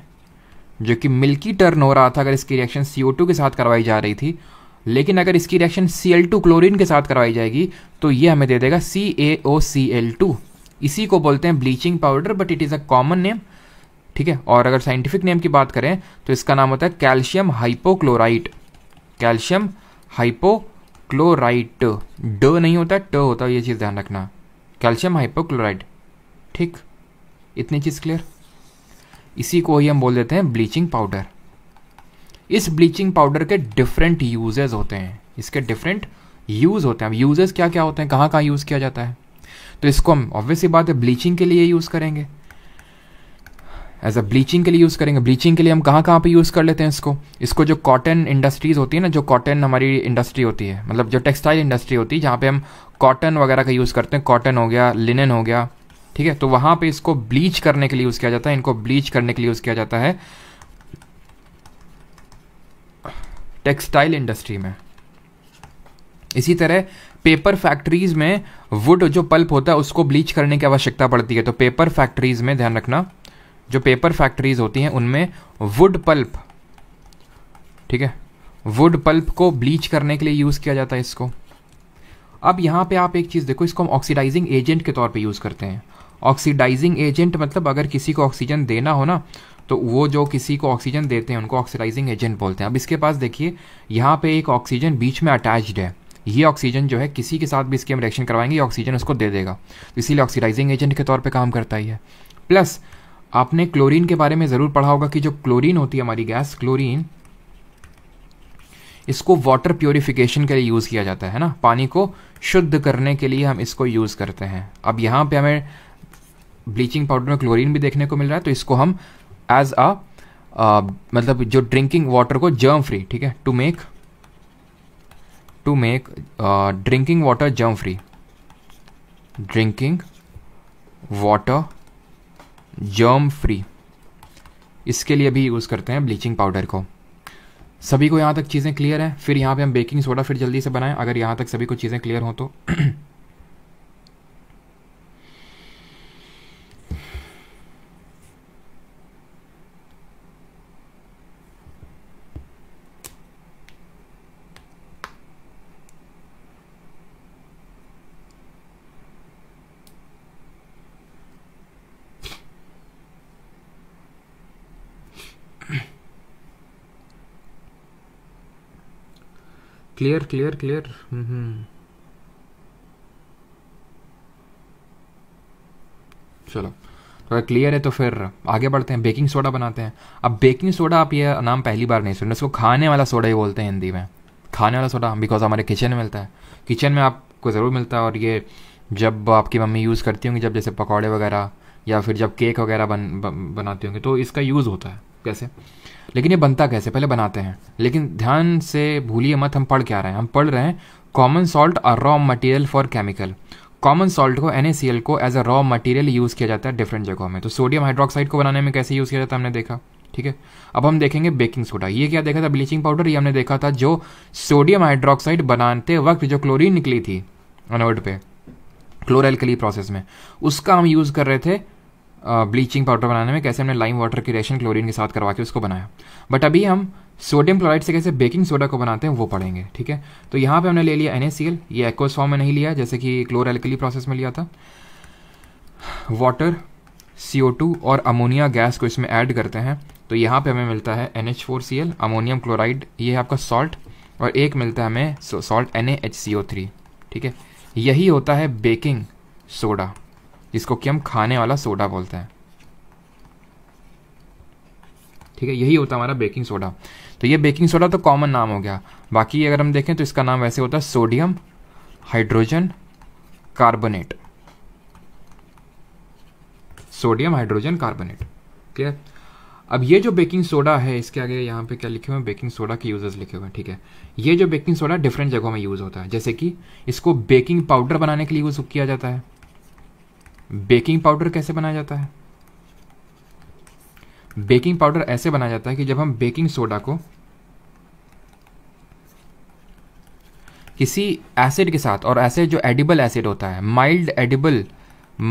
जो कि मिल्की टर्न हो रहा था अगर इसकी रिएक्शन सी के साथ करवाई जा रही थी लेकिन अगर इसकी reaction C L two chlorine के साथ करवाई जाएगी तो ये हमें दे देगा सी ए ओ सी एल टू इसी को बोलते हैं bleaching powder but it is a common name ठीक है और अगर साइंटिफिक नेम की बात करें तो इसका नाम होता है calcium hypochlorite calcium hypo hypochlorite ड नहीं होता ट होता ये चीज़ ध्यान रखना कैल्शियम हाइपोक्लोराइड ठीक इतनी चीज़ क्लियर इसी को ही हम बोल देते हैं ब्लीचिंग पाउडर इस ब्लीचिंग पाउडर के डिफरेंट यूजेज होते हैं इसके डिफरेंट यूज़ होते हैं अब यूजेस क्या क्या होते हैं कहाँ कहाँ यूज़ किया जाता है तो इसको हम ऑब्वियसली बात है ब्लीचिंग के लिए यूज़ करेंगे एज अ ब्लीचिंग के लिए यूज़ करेंगे ब्लीचिंग के लिए हम कहाँ कहाँ पे यूज़ कर लेते हैं इसको इसको जो कॉटन इंडस्ट्रीज़ होती है ना जो कॉटन हमारी इंडस्ट्री होती है मतलब जो टेक्सटाइल इंडस्ट्री होती है जहाँ पे हम कॉटन वगैरह का यूज़ करते हैं कॉटन हो गया लिनन हो गया ठीक है तो वहाँ पे इसको ब्लीच करने के लिए यूज़ किया जाता है इनको ब्लीच करने के लिए यूज़ किया जाता है टेक्सटाइल इंडस्ट्री में इसी तरह पेपर फैक्ट्रीज में वुड जो पल्प होता है उसको ब्लीच करने की आवश्यकता पड़ती है तो पेपर फैक्ट्रीज में ध्यान रखना जो पेपर फैक्ट्रीज होती हैं उनमें वुड पल्प ठीक है वुड पल्प को ब्लीच करने के लिए यूज़ किया जाता है इसको अब यहां पे आप एक चीज़ देखो इसको हम ऑक्सीडाइजिंग एजेंट के तौर पे यूज़ करते हैं ऑक्सीडाइजिंग एजेंट मतलब अगर किसी को ऑक्सीजन देना हो ना तो वो जो किसी को ऑक्सीजन देते हैं उनको ऑक्सीडाइजिंग एजेंट बोलते हैं अब इसके पास देखिए यहां पे एक ऑक्सीजन बीच में अटैच्ड है ये ऑक्सीजन जो है किसी के साथ भी इसके हम रिएक्शन करवाएंगे ऑक्सीजन उसको दे देगा तो इसीलिए ऑक्सीडाइजिंग एजेंट के तौर पर काम करता ही है प्लस आपने क्लोरीन के बारे में ज़रूर पढ़ा होगा कि जो क्लोरीन होती है हमारी गैस क्लोरीन इसको वाटर प्योरिफिकेशन के लिए यूज़ किया जाता है ना पानी को शुद्ध करने के लिए हम इसको यूज़ करते हैं अब यहां पे हमें ब्लीचिंग पाउडर में क्लोरीन भी देखने को मिल रहा है तो इसको हम एज अ मतलब जो ड्रिंकिंग वाटर को जर्म फ्री ठीक है to make to make drinking water germ free drinking water germ free इसके लिए भी यूज़ करते हैं ब्लीचिंग पाउडर को सभी को यहाँ तक चीज़ें क्लियर हैं फिर यहाँ पे हम बेकिंग सोडा फिर जल्दी से बनाएं अगर यहाँ तक सभी को चीज़ें क्लियर हों तो क्लियर क्लियर क्लियर चलो अगर तो क्लियर है तो फिर आगे बढ़ते हैं बेकिंग सोडा बनाते हैं अब बेकिंग सोडा आप ये नाम पहली बार नहीं सुन रहे उसको खाने वाला सोडा ही बोलते हैं हिंदी में खाने वाला सोडा बिकॉज हमारे किचन में मिलता है किचन में आपको ज़रूर मिलता है और ये जब आपकी मम्मी यूज़ करती होंगी जब जैसे पकौड़े वगैरह या फिर जब केक वगैरह बन, बन बनाती होंगी तो इसका यूज़ होता है कैसे लेकिन ये बनता कैसे पहले बनाते हैं लेकिन ध्यान से भूलिए मत हम पढ़ क्या रहे हैं हम पढ़ रहे हैं common salt are raw material for chemical common salt को एन को as a raw material use किया जाता है डिफरेंट जगहों में तो सोडियम हाइड्रोक्साइड को बनाने में कैसे यूज़ किया जाता है हमने देखा ठीक है अब हम देखेंगे बेकिंग सोडा ये क्या देखा था ब्लीचिंग पाउडर ये हमने देखा था जो सोडियम हाइड्रोक्साइड बनाते वक्त जो क्लोरीन निकली थी अनवर्ड पे क्लोरल प्रोसेस में उसका हम यूज़ कर रहे थे ब्लीचिंग पाउडर बनाने में कैसे हमने लाइम वाटर की रेशन क्लोरीन के साथ करवा के उसको बनाया बट अभी हम सोडियम क्लोराइड से कैसे बेकिंग सोडा को बनाते हैं वो पढ़ेंगे ठीक है तो यहाँ पे हमने ले लिया NaCl ये एक्वस फॉर्म में नहीं लिया जैसे कि क्लोर एल्कली प्रोसेस में लिया था वाटर सी और अमोनिया गैस को इसमें ऐड करते हैं तो यहाँ पे हमें मिलता है एन अमोनियम क्लोराइड ये है आपका सॉल्ट और एक मिलता है हमें सॉल्ट एन ठीक है यही होता है बेकिंग सोडा जिसको कि हम खाने वाला सोडा बोलते हैं ठीक है यही होता हमारा बेकिंग सोडा तो ये बेकिंग सोडा तो कॉमन नाम हो गया बाकी अगर हम देखें तो इसका नाम वैसे होता है sodium hydrogen carbonate sodium hydrogen carbonate ठीक है अब ये जो बेकिंग सोडा है इसके आगे यहाँ पे क्या लिखे हुए हैं बेकिंग सोडा के यूजर्स लिखे हुए हैं ठीक है ये जो बेकिंग सोडा डिफरेंट जगहों में यूज़ होता है जैसे कि इसको बेकिंग पाउडर बनाने के लिए यूज़ किया जाता है बेकिंग पाउडर कैसे बनाया जाता है बेकिंग पाउडर ऐसे बनाया जाता है कि जब हम बेकिंग सोडा को किसी एसिड के साथ और ऐसे जो एडिबल एसिड होता है mild edible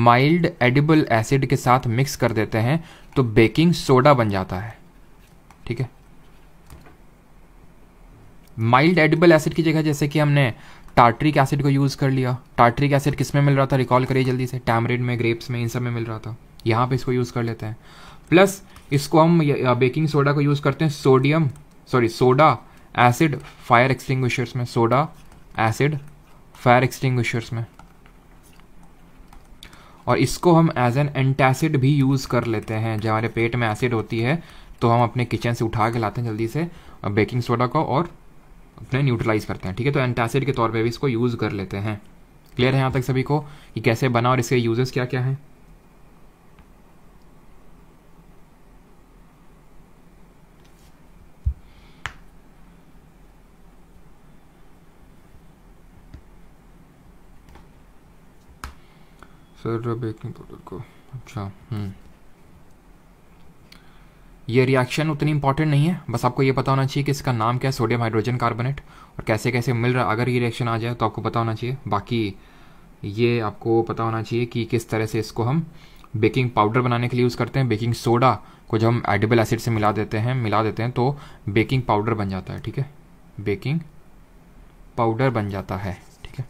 mild edible acid के साथ मिक्स कर देते हैं तो बेकिंग सोडा बन जाता है ठीक है माइल्ड एडिबल एसिड की जगह जैसे कि हमने टार्ट्रिक एसिड को यूज़ कर लिया टार्ट्रिक एसिड किस में मिल रहा था रिकॉल करिए जल्दी से टैमरिड में ग्रेप्स में इन सब में मिल रहा था यहाँ पे इसको यूज़ कर लेते हैं प्लस इसको हम बेकिंग सोडा को यूज़ करते हैं sodium sorry soda acid fire extinguishers में सोडा एसिड फायर एक्सटिंग्विशर्स में और इसको हम एज एन एंटासिड भी यूज़ कर लेते हैं जब हमारे पेट में एसिड होती है तो हम अपने किचन से उठा के लाते हैं जल्दी से बेकिंग सोडा को और अपने न्यूट्रलाइज करते हैं ठीक है तो एंटासिड के तौर पे भी इसको यूज़ कर लेते हैं क्लियर है यहाँ तक सभी को कि कैसे बना और इसके यूजेस क्या क्या हैं सर बेकिंग पाउडर को अच्छा हम्म ये रिएक्शन उतनी इंपॉर्टेंट नहीं है बस आपको ये पता होना चाहिए कि इसका नाम क्या है सोडियम हाइड्रोजन कार्बोनेट और कैसे कैसे मिल रहा है अगर ये रिएक्शन आ जाए तो आपको पता होना चाहिए बाकी ये आपको पता होना चाहिए कि किस तरह से इसको हम बेकिंग पाउडर बनाने के लिए यूज़ करते हैं बेकिंग सोडा को जब हम एडिबल एसिड से मिला देते हैं मिला देते हैं तो बेकिंग पाउडर बन जाता है ठीक है बेकिंग पाउडर बन जाता है ठीक है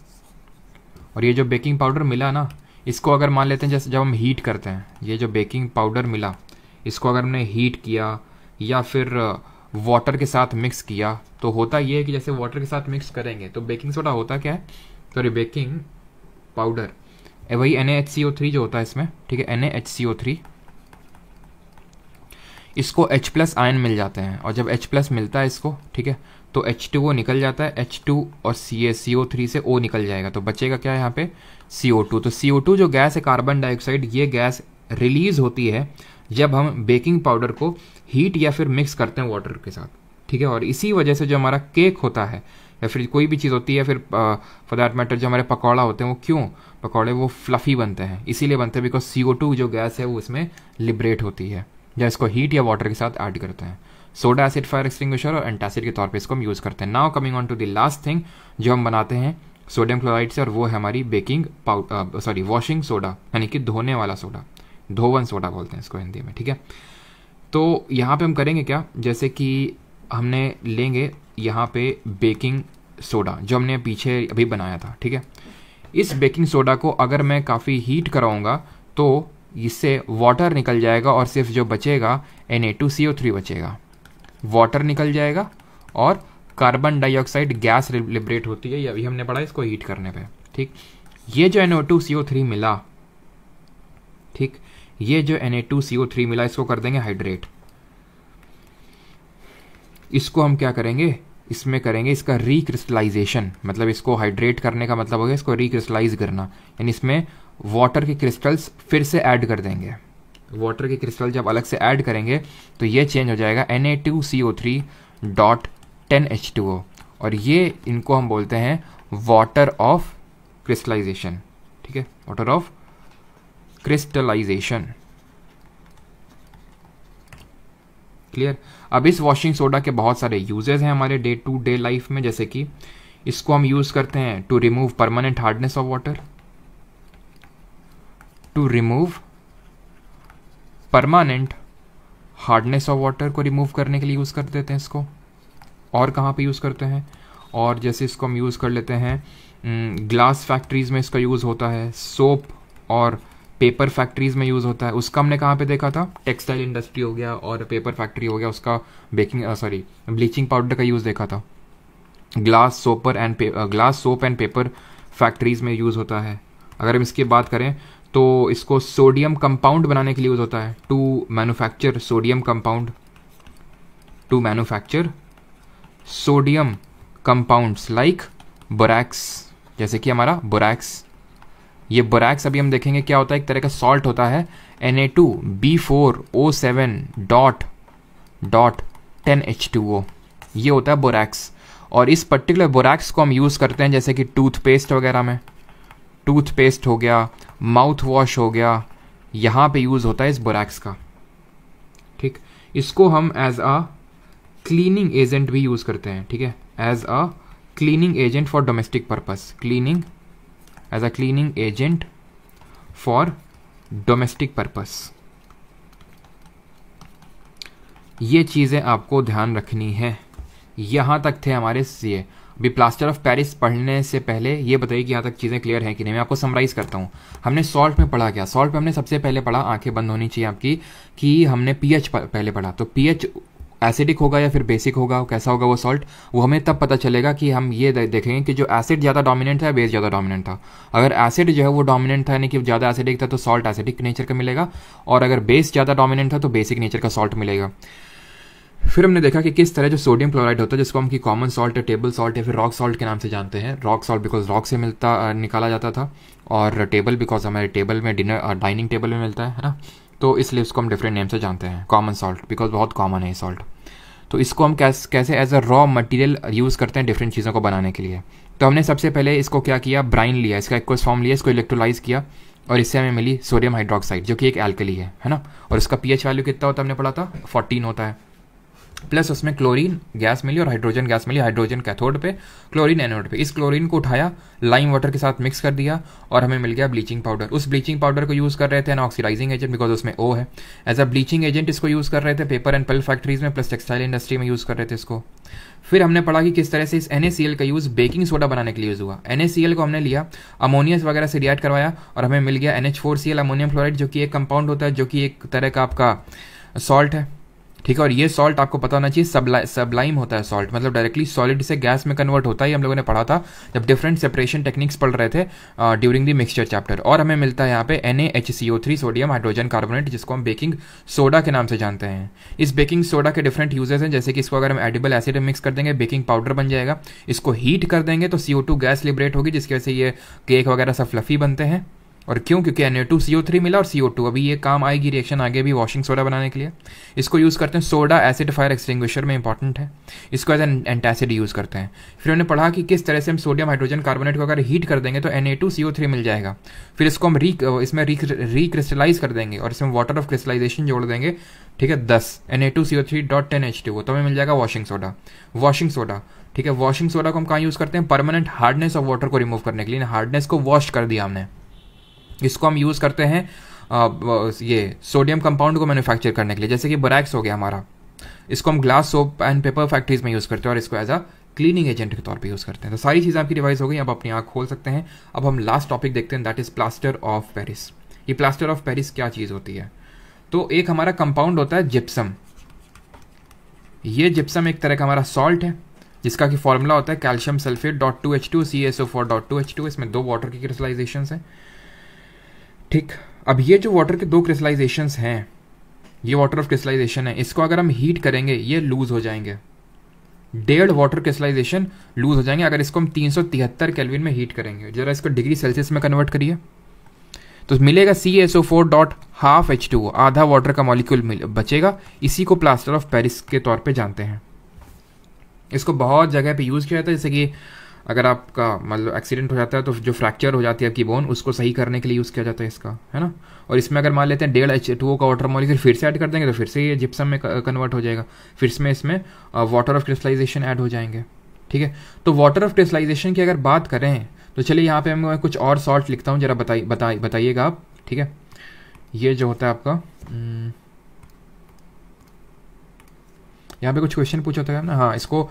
और ये जो बेकिंग पाउडर मिला ना इसको अगर मान लेते हैं जैसे जब हम हीट करते हैं ये जो बेकिंग पाउडर मिला इसको अगर हमने हीट किया या फिर वाटर के साथ मिक्स किया तो होता ये है कि जैसे वाटर के साथ मिक्स करेंगे तो बेकिंग सोडा होता क्या है सॉरी बेकिंग पाउडर वही एन जो होता है इसमें ठीक है एन इसको H प्लस आयन मिल जाते हैं और जब H प्लस मिलता है इसको ठीक है तो एच टू वो निकल जाता है एच टू और सी ए सी ओ थ्री से ओ निकल जाएगा तो बचेगा क्या यहाँ पे सी ओ टू तो सी ओ टू जो गैस है कार्बन डाइऑक्साइड ये गैस रिलीज होती है जब हम बेकिंग पाउडर को हीट या फिर मिक्स करते हैं वाटर के साथ ठीक है और इसी वजह से जो हमारा केक होता है या फिर कोई भी चीज़ होती है फिर फॉर दैट मैटर जो हमारे पकौड़ा होते हैं वो क्यों पकौड़े वो फ्लफ़ी बनते हैं इसीलिए बनते हैं बिकॉज सी जो गैस है वो उसमें लिबरेट होती है या इसको हीट या वाटर के साथ ऐड करते हैं सोडा एसिड फायर एक्सटिंग्विशर और एंटासिड के तौर पे इसको हम यूज़ करते हैं now coming on to the last thing जो हम बनाते हैं सोडियम क्लोराइड से और वो है हमारी baking powder sorry washing soda यानी कि धोने वाला सोडा धोवन सोडा बोलते हैं इसको हिंदी में ठीक है तो यहाँ पे हम करेंगे क्या जैसे कि हमने लेंगे यहाँ पे बेकिंग सोडा जो हमने पीछे अभी बनाया था ठीक है इस बेकिंग सोडा को अगर मैं काफ़ी हीट कराऊंगा तो इससे वाटर निकल जाएगा और सिर्फ जो बचेगा N A two C O three बचेगा वाटर निकल जाएगा और कार्बन डाइऑक्साइड गैस लिबरेट होती है ये अभी हमने पढ़ा इसको हीट करने पे ठीक ये जो N O two C O three मिला ठीक ये जो थ्री मिला इसको कर देंगे हाइड्रेट इसको हम क्या करेंगे इसमें करेंगे इसका रिक्रिस्टलाइजेशन मतलब इसको हाइड्रेट करने का मतलब हो गया इसको रिक्रिस्टलाइज करना यानी इसमें वाटर के क्रिस्टल्स फिर से ऐड कर देंगे वाटर के क्रिस्टल जब अलग से ऐड करेंगे तो ये चेंज हो जाएगा N A two C O three dot ten H two O और ये इनको हम बोलते हैं वाटर ऑफ क्रिस्टलाइजेशन ठीक है वाटर ऑफ क्रिस्टलाइजेशन क्लियर अब इस वॉशिंग सोडा के बहुत सारे यूजेज हैं हमारे डे टू डे लाइफ में जैसे कि इसको हम यूज करते हैं to remove permanent hardness of water to remove permanent hardness of water को रिमूव करने के लिए यूज कर देते हैं इसको और कहाँ पे यूज करते हैं और जैसे इसको हम यूज कर लेते हैं ग्लास फैक्ट्रीज में इसका यूज होता है सोप और पेपर फैक्ट्रीज में यूज़ होता है उसका हमने कहाँ पे देखा था टेक्सटाइल इंडस्ट्री हो गया और पेपर फैक्ट्री हो गया उसका बेकिंग सॉरी ब्लीचिंग पाउडर का यूज़ देखा था glass soap or and glass soap and paper factories में यूज़ होता है अगर हम इसकी बात करें तो इसको सोडियम कंपाउंड बनाने के लिए यूज़ होता है to manufacture sodium compound to manufacture sodium compounds like borax जैसे कि हमारा बोरैक्स ये बोरैक्स अभी हम देखेंगे क्या होता है एक तरह का सॉल्ट होता है N A two B four O seven dot dot ten H two O ये होता है बोरैक्स और इस पर्टिकुलर बोरैक्स को हम यूज़ करते हैं जैसे कि टूथपेस्ट वगैरह में टूथपेस्ट हो गया माउथ वॉश हो गया यहाँ पे यूज़ होता है इस बोरैक्स का ठीक इसको हम एज अ क्लीनिंग एजेंट भी यूज़ करते हैं ठीक है as a cleaning agent for domestic purpose cleaning as a cleaning agent for domestic purpose ये चीज़ें आपको ध्यान रखनी है यहाँ तक थे हमारे ये अभी प्लास्टर ऑफ पेरिस पढ़ने से पहले ये बताइए कि यहाँ तक चीज़ें क्लियर हैं कि नहीं मैं आपको समराइज़ करता हूँ हमने सॉल्ट में पढ़ा क्या सॉल्ट में हमने सबसे पहले पढ़ा आंखें बंद होनी चाहिए आपकी कि हमने पीएच पहले पढ़ा तो पीएच एसिडिक होगा या फिर बेसिक होगा कैसा होगा वो सॉल्ट वो हमें तब पता चलेगा कि हम ये देखेंगे कि जो एसिड ज़्यादा डोमिनेंट था या बेस ज़्यादा डोमिनेंट था अगर एसिड जो है वो डोमिनेंट था यानी कि ज़्यादा एसिडिक था तो सॉल्ट एसिडिक नेचर का मिलेगा और अगर बेस ज़्यादा डोमिनेंट था तो बेसिक नेचर का सॉल्ट मिलेगा फिर हमने देखा कि किस तरह जो सोडियम क्लोराइड होता है जिसको हम कि कॉमन सॉल्ट या टेबल सॉल्ट या फिर रॉक सॉल्ट के नाम से जानते हैं रॉक सॉल्ट बिकॉज रॉक से मिलता निकाला जाता था और टेबल बिकॉज हमारे टेबल में डिनर डाइनिंग टेबल में मिलता है ना तो इसलिए उसको हम डिफरेंट नेम से जानते हैं कॉमन सॉल्ट बिकॉज बहुत कॉमन है ये सॉल्ट तो इसको हम कैस, कैसे as a raw material use करते हैं डिफरेंट चीज़ों को बनाने के लिए तो हमने सबसे पहले इसको क्या किया ब्राइन लिया इसका एक्वस फॉर्म लिया इसको इलेक्ट्रोलाइज किया और इससे हमें मिली सोडियम हाइड्रोक्साइड जो कि एक एल्कली है है ना और इसका पीएच वैल्यू कितना होता है हमने पढ़ा था फोर्टीन होता है प्लस उसमें क्लोरीन गैस मिली और हाइड्रोजन गैस मिली हाइड्रोजन कैथोड पे क्लोरीन एनोड पे इस क्लोरीन को उठाया लाइम वाटर के साथ मिक्स कर दिया और हमें मिल गया ब्लीचिंग पाउडर उस ब्लीचिंग पाउडर को यूज़ कर रहे थे ऑक्सीडाइजिंग एजेंट बिकॉज उसमें ओ है एज अ ब्लीचिंग एजेंट इसको यूज़ कर रहे थे पेपर एंड पल फैक्ट्रीज में प्लस टेक्सटाइल इंडस्ट्री में यूज़ कर रहे थे इसको फिर हमने पढ़ा कि किस तरह से इस एन का यूज़ बेकिंग सोडा बनाने के लिए यूज़ हुआ एन को हमने लिया अमोनियस वगैरह से रिएक्ट करवाया और हमें मिल गया NH four C L ammonium fluoride जो कि एक कंपाउंड होता है जो कि एक तरह का आपका सॉल्ट है ठीक है और ये सॉल्ट आपको पता होना चाहिए सबलाइ सबलाइम होता है सॉल्ट मतलब डायरेक्टली सॉलिड से गैस में कन्वर्ट होता है हम लोगों ने पढ़ा था जब डिफरेंट सेपरेशन टेक्निक्स पढ़ रहे थे ड्यूरिंग दी मिक्सचर चैप्टर और हमें मिलता है यहाँ पे N three sodium hydrogen carbonate जिसको हम बेकिंग सोडा के नाम से जानते हैं इस बेकिंग सोडा के डिफरेंट यूजेस हैं जैसे कि इसको अगर हम एडिबल एसिड में मिक्स कर देंगे बेकिंग पाउडर बन जाएगा इसको हीट कर देंगे तो सी गैस लिबरेट होगी जिसकी वजह से ये केक वगैरह सब फ्लफी बनते हैं और क्यों क्योंकि N two C O three मिला और सी ओ टू अभी ये काम आएगी रिएक्शन आगे भी वॉशिंग सोडा बनाने के लिए इसको यूज़ करते हैं सोडा एसिड फायर एक्सटिंग्विशर में इंपॉर्टेंट है इसको एज एन एंटासिड यूज़ करते हैं फिर उन्होंने पढ़ा कि किस तरह से हम सोडियम हाइड्रोजन कार्बोनेट को अगर हीट कर देंगे तो N two C O three मिल जाएगा फिर इसको हम री इसमें रिक्रिस्टलाइज कर देंगे और इसमें वाटर ऑफ क्रिस्टलाइजेशन जोड़ देंगे ठीक है दस N A two C O three dot ten H two तो हमें मिल जाएगा वॉशिंग सोडा वॉशिंग सोडा ठीक है वॉशिंग सोडा को हम कहाँ यूज़ करते हैं परमानेंट हार्डनेस ऑफ वाटर को रिमूव करने के लिए हार्डनेस को वॉश कर दिया हमने इसको हम यूज़ करते हैं ये सोडियम कंपाउंड को मैन्युफैक्चर करने के लिए जैसे कि बरैक्स हो गया हमारा इसको हम glass soap and paper factories में यूज़ करते हैं और इसको एज अ क्लीनिंग एजेंट के तौर पे यूज़ करते हैं तो सारी चीज़ें आपकी रिवाइज हो गई आप अपनी आँख खोल सकते हैं अब हम लास्ट टॉपिक देखते हैं that is plaster of Paris ये प्लास्टर ऑफ पेरिस क्या चीज़ होती है तो एक हमारा कंपाउंड होता है जिप्सम ये जिप्सम एक तरह का हमारा सॉल्ट है जिसका कि फॉर्मूला होता है calcium sulphate dot two H two C S O four dot two H two इसमें दो वाटर की क्रिस्टलाइजेशन है ठीक अब ये जो वाटर के दो क्रिस्टलाइजेशन हैं ये वाटर ऑफ क्रिस्टलाइजेशन है इसको अगर हम हीट करेंगे ये लूज हो जाएंगे डेढ़ वाटर क्रिस्टलाइजेशन लूज हो जाएंगे अगर इसको हम तीन सौ तिहत्तर कैलविन में हीट करेंगे जरा इसको डिग्री सेल्सियस में कन्वर्ट करिए तो मिलेगा C S O four dot half H two आधा वाटर का मॉलिक्यूल बचेगा इसी को प्लास्टर ऑफ पेरिस के तौर पे जानते हैं इसको बहुत जगह पे यूज़ किया जाता है जैसे कि अगर आपका मतलब एक्सीडेंट हो जाता है तो जो फ्रैक्चर हो जाती है आपकी बोन उसको सही करने के लिए यूज़ किया जाता है इसका है ना और इसमें अगर मान लेते हैं डेढ़ एच टू का वाटर मॉलिक्यूल फिर से ऐड कर देंगे तो फिर से ये जिप्सम में कन्वर्ट हो जाएगा फिर इसमें इसमें वाटर ऑफ क्रिस्टलाइजेशन ऐड हो जाएंगे ठीक है तो वाटर ऑफ क्रिस्टलाइजेशन की अगर बात करें तो चलिए यहाँ पे मैं कुछ और सॉल्ट लिखता हूँ जरा बताइए बताइएगा आप ठीक है ये जो होता है आपका हम्म, यहाँ पे कुछ क्वेश्चन पूछा था ना हाँ इसको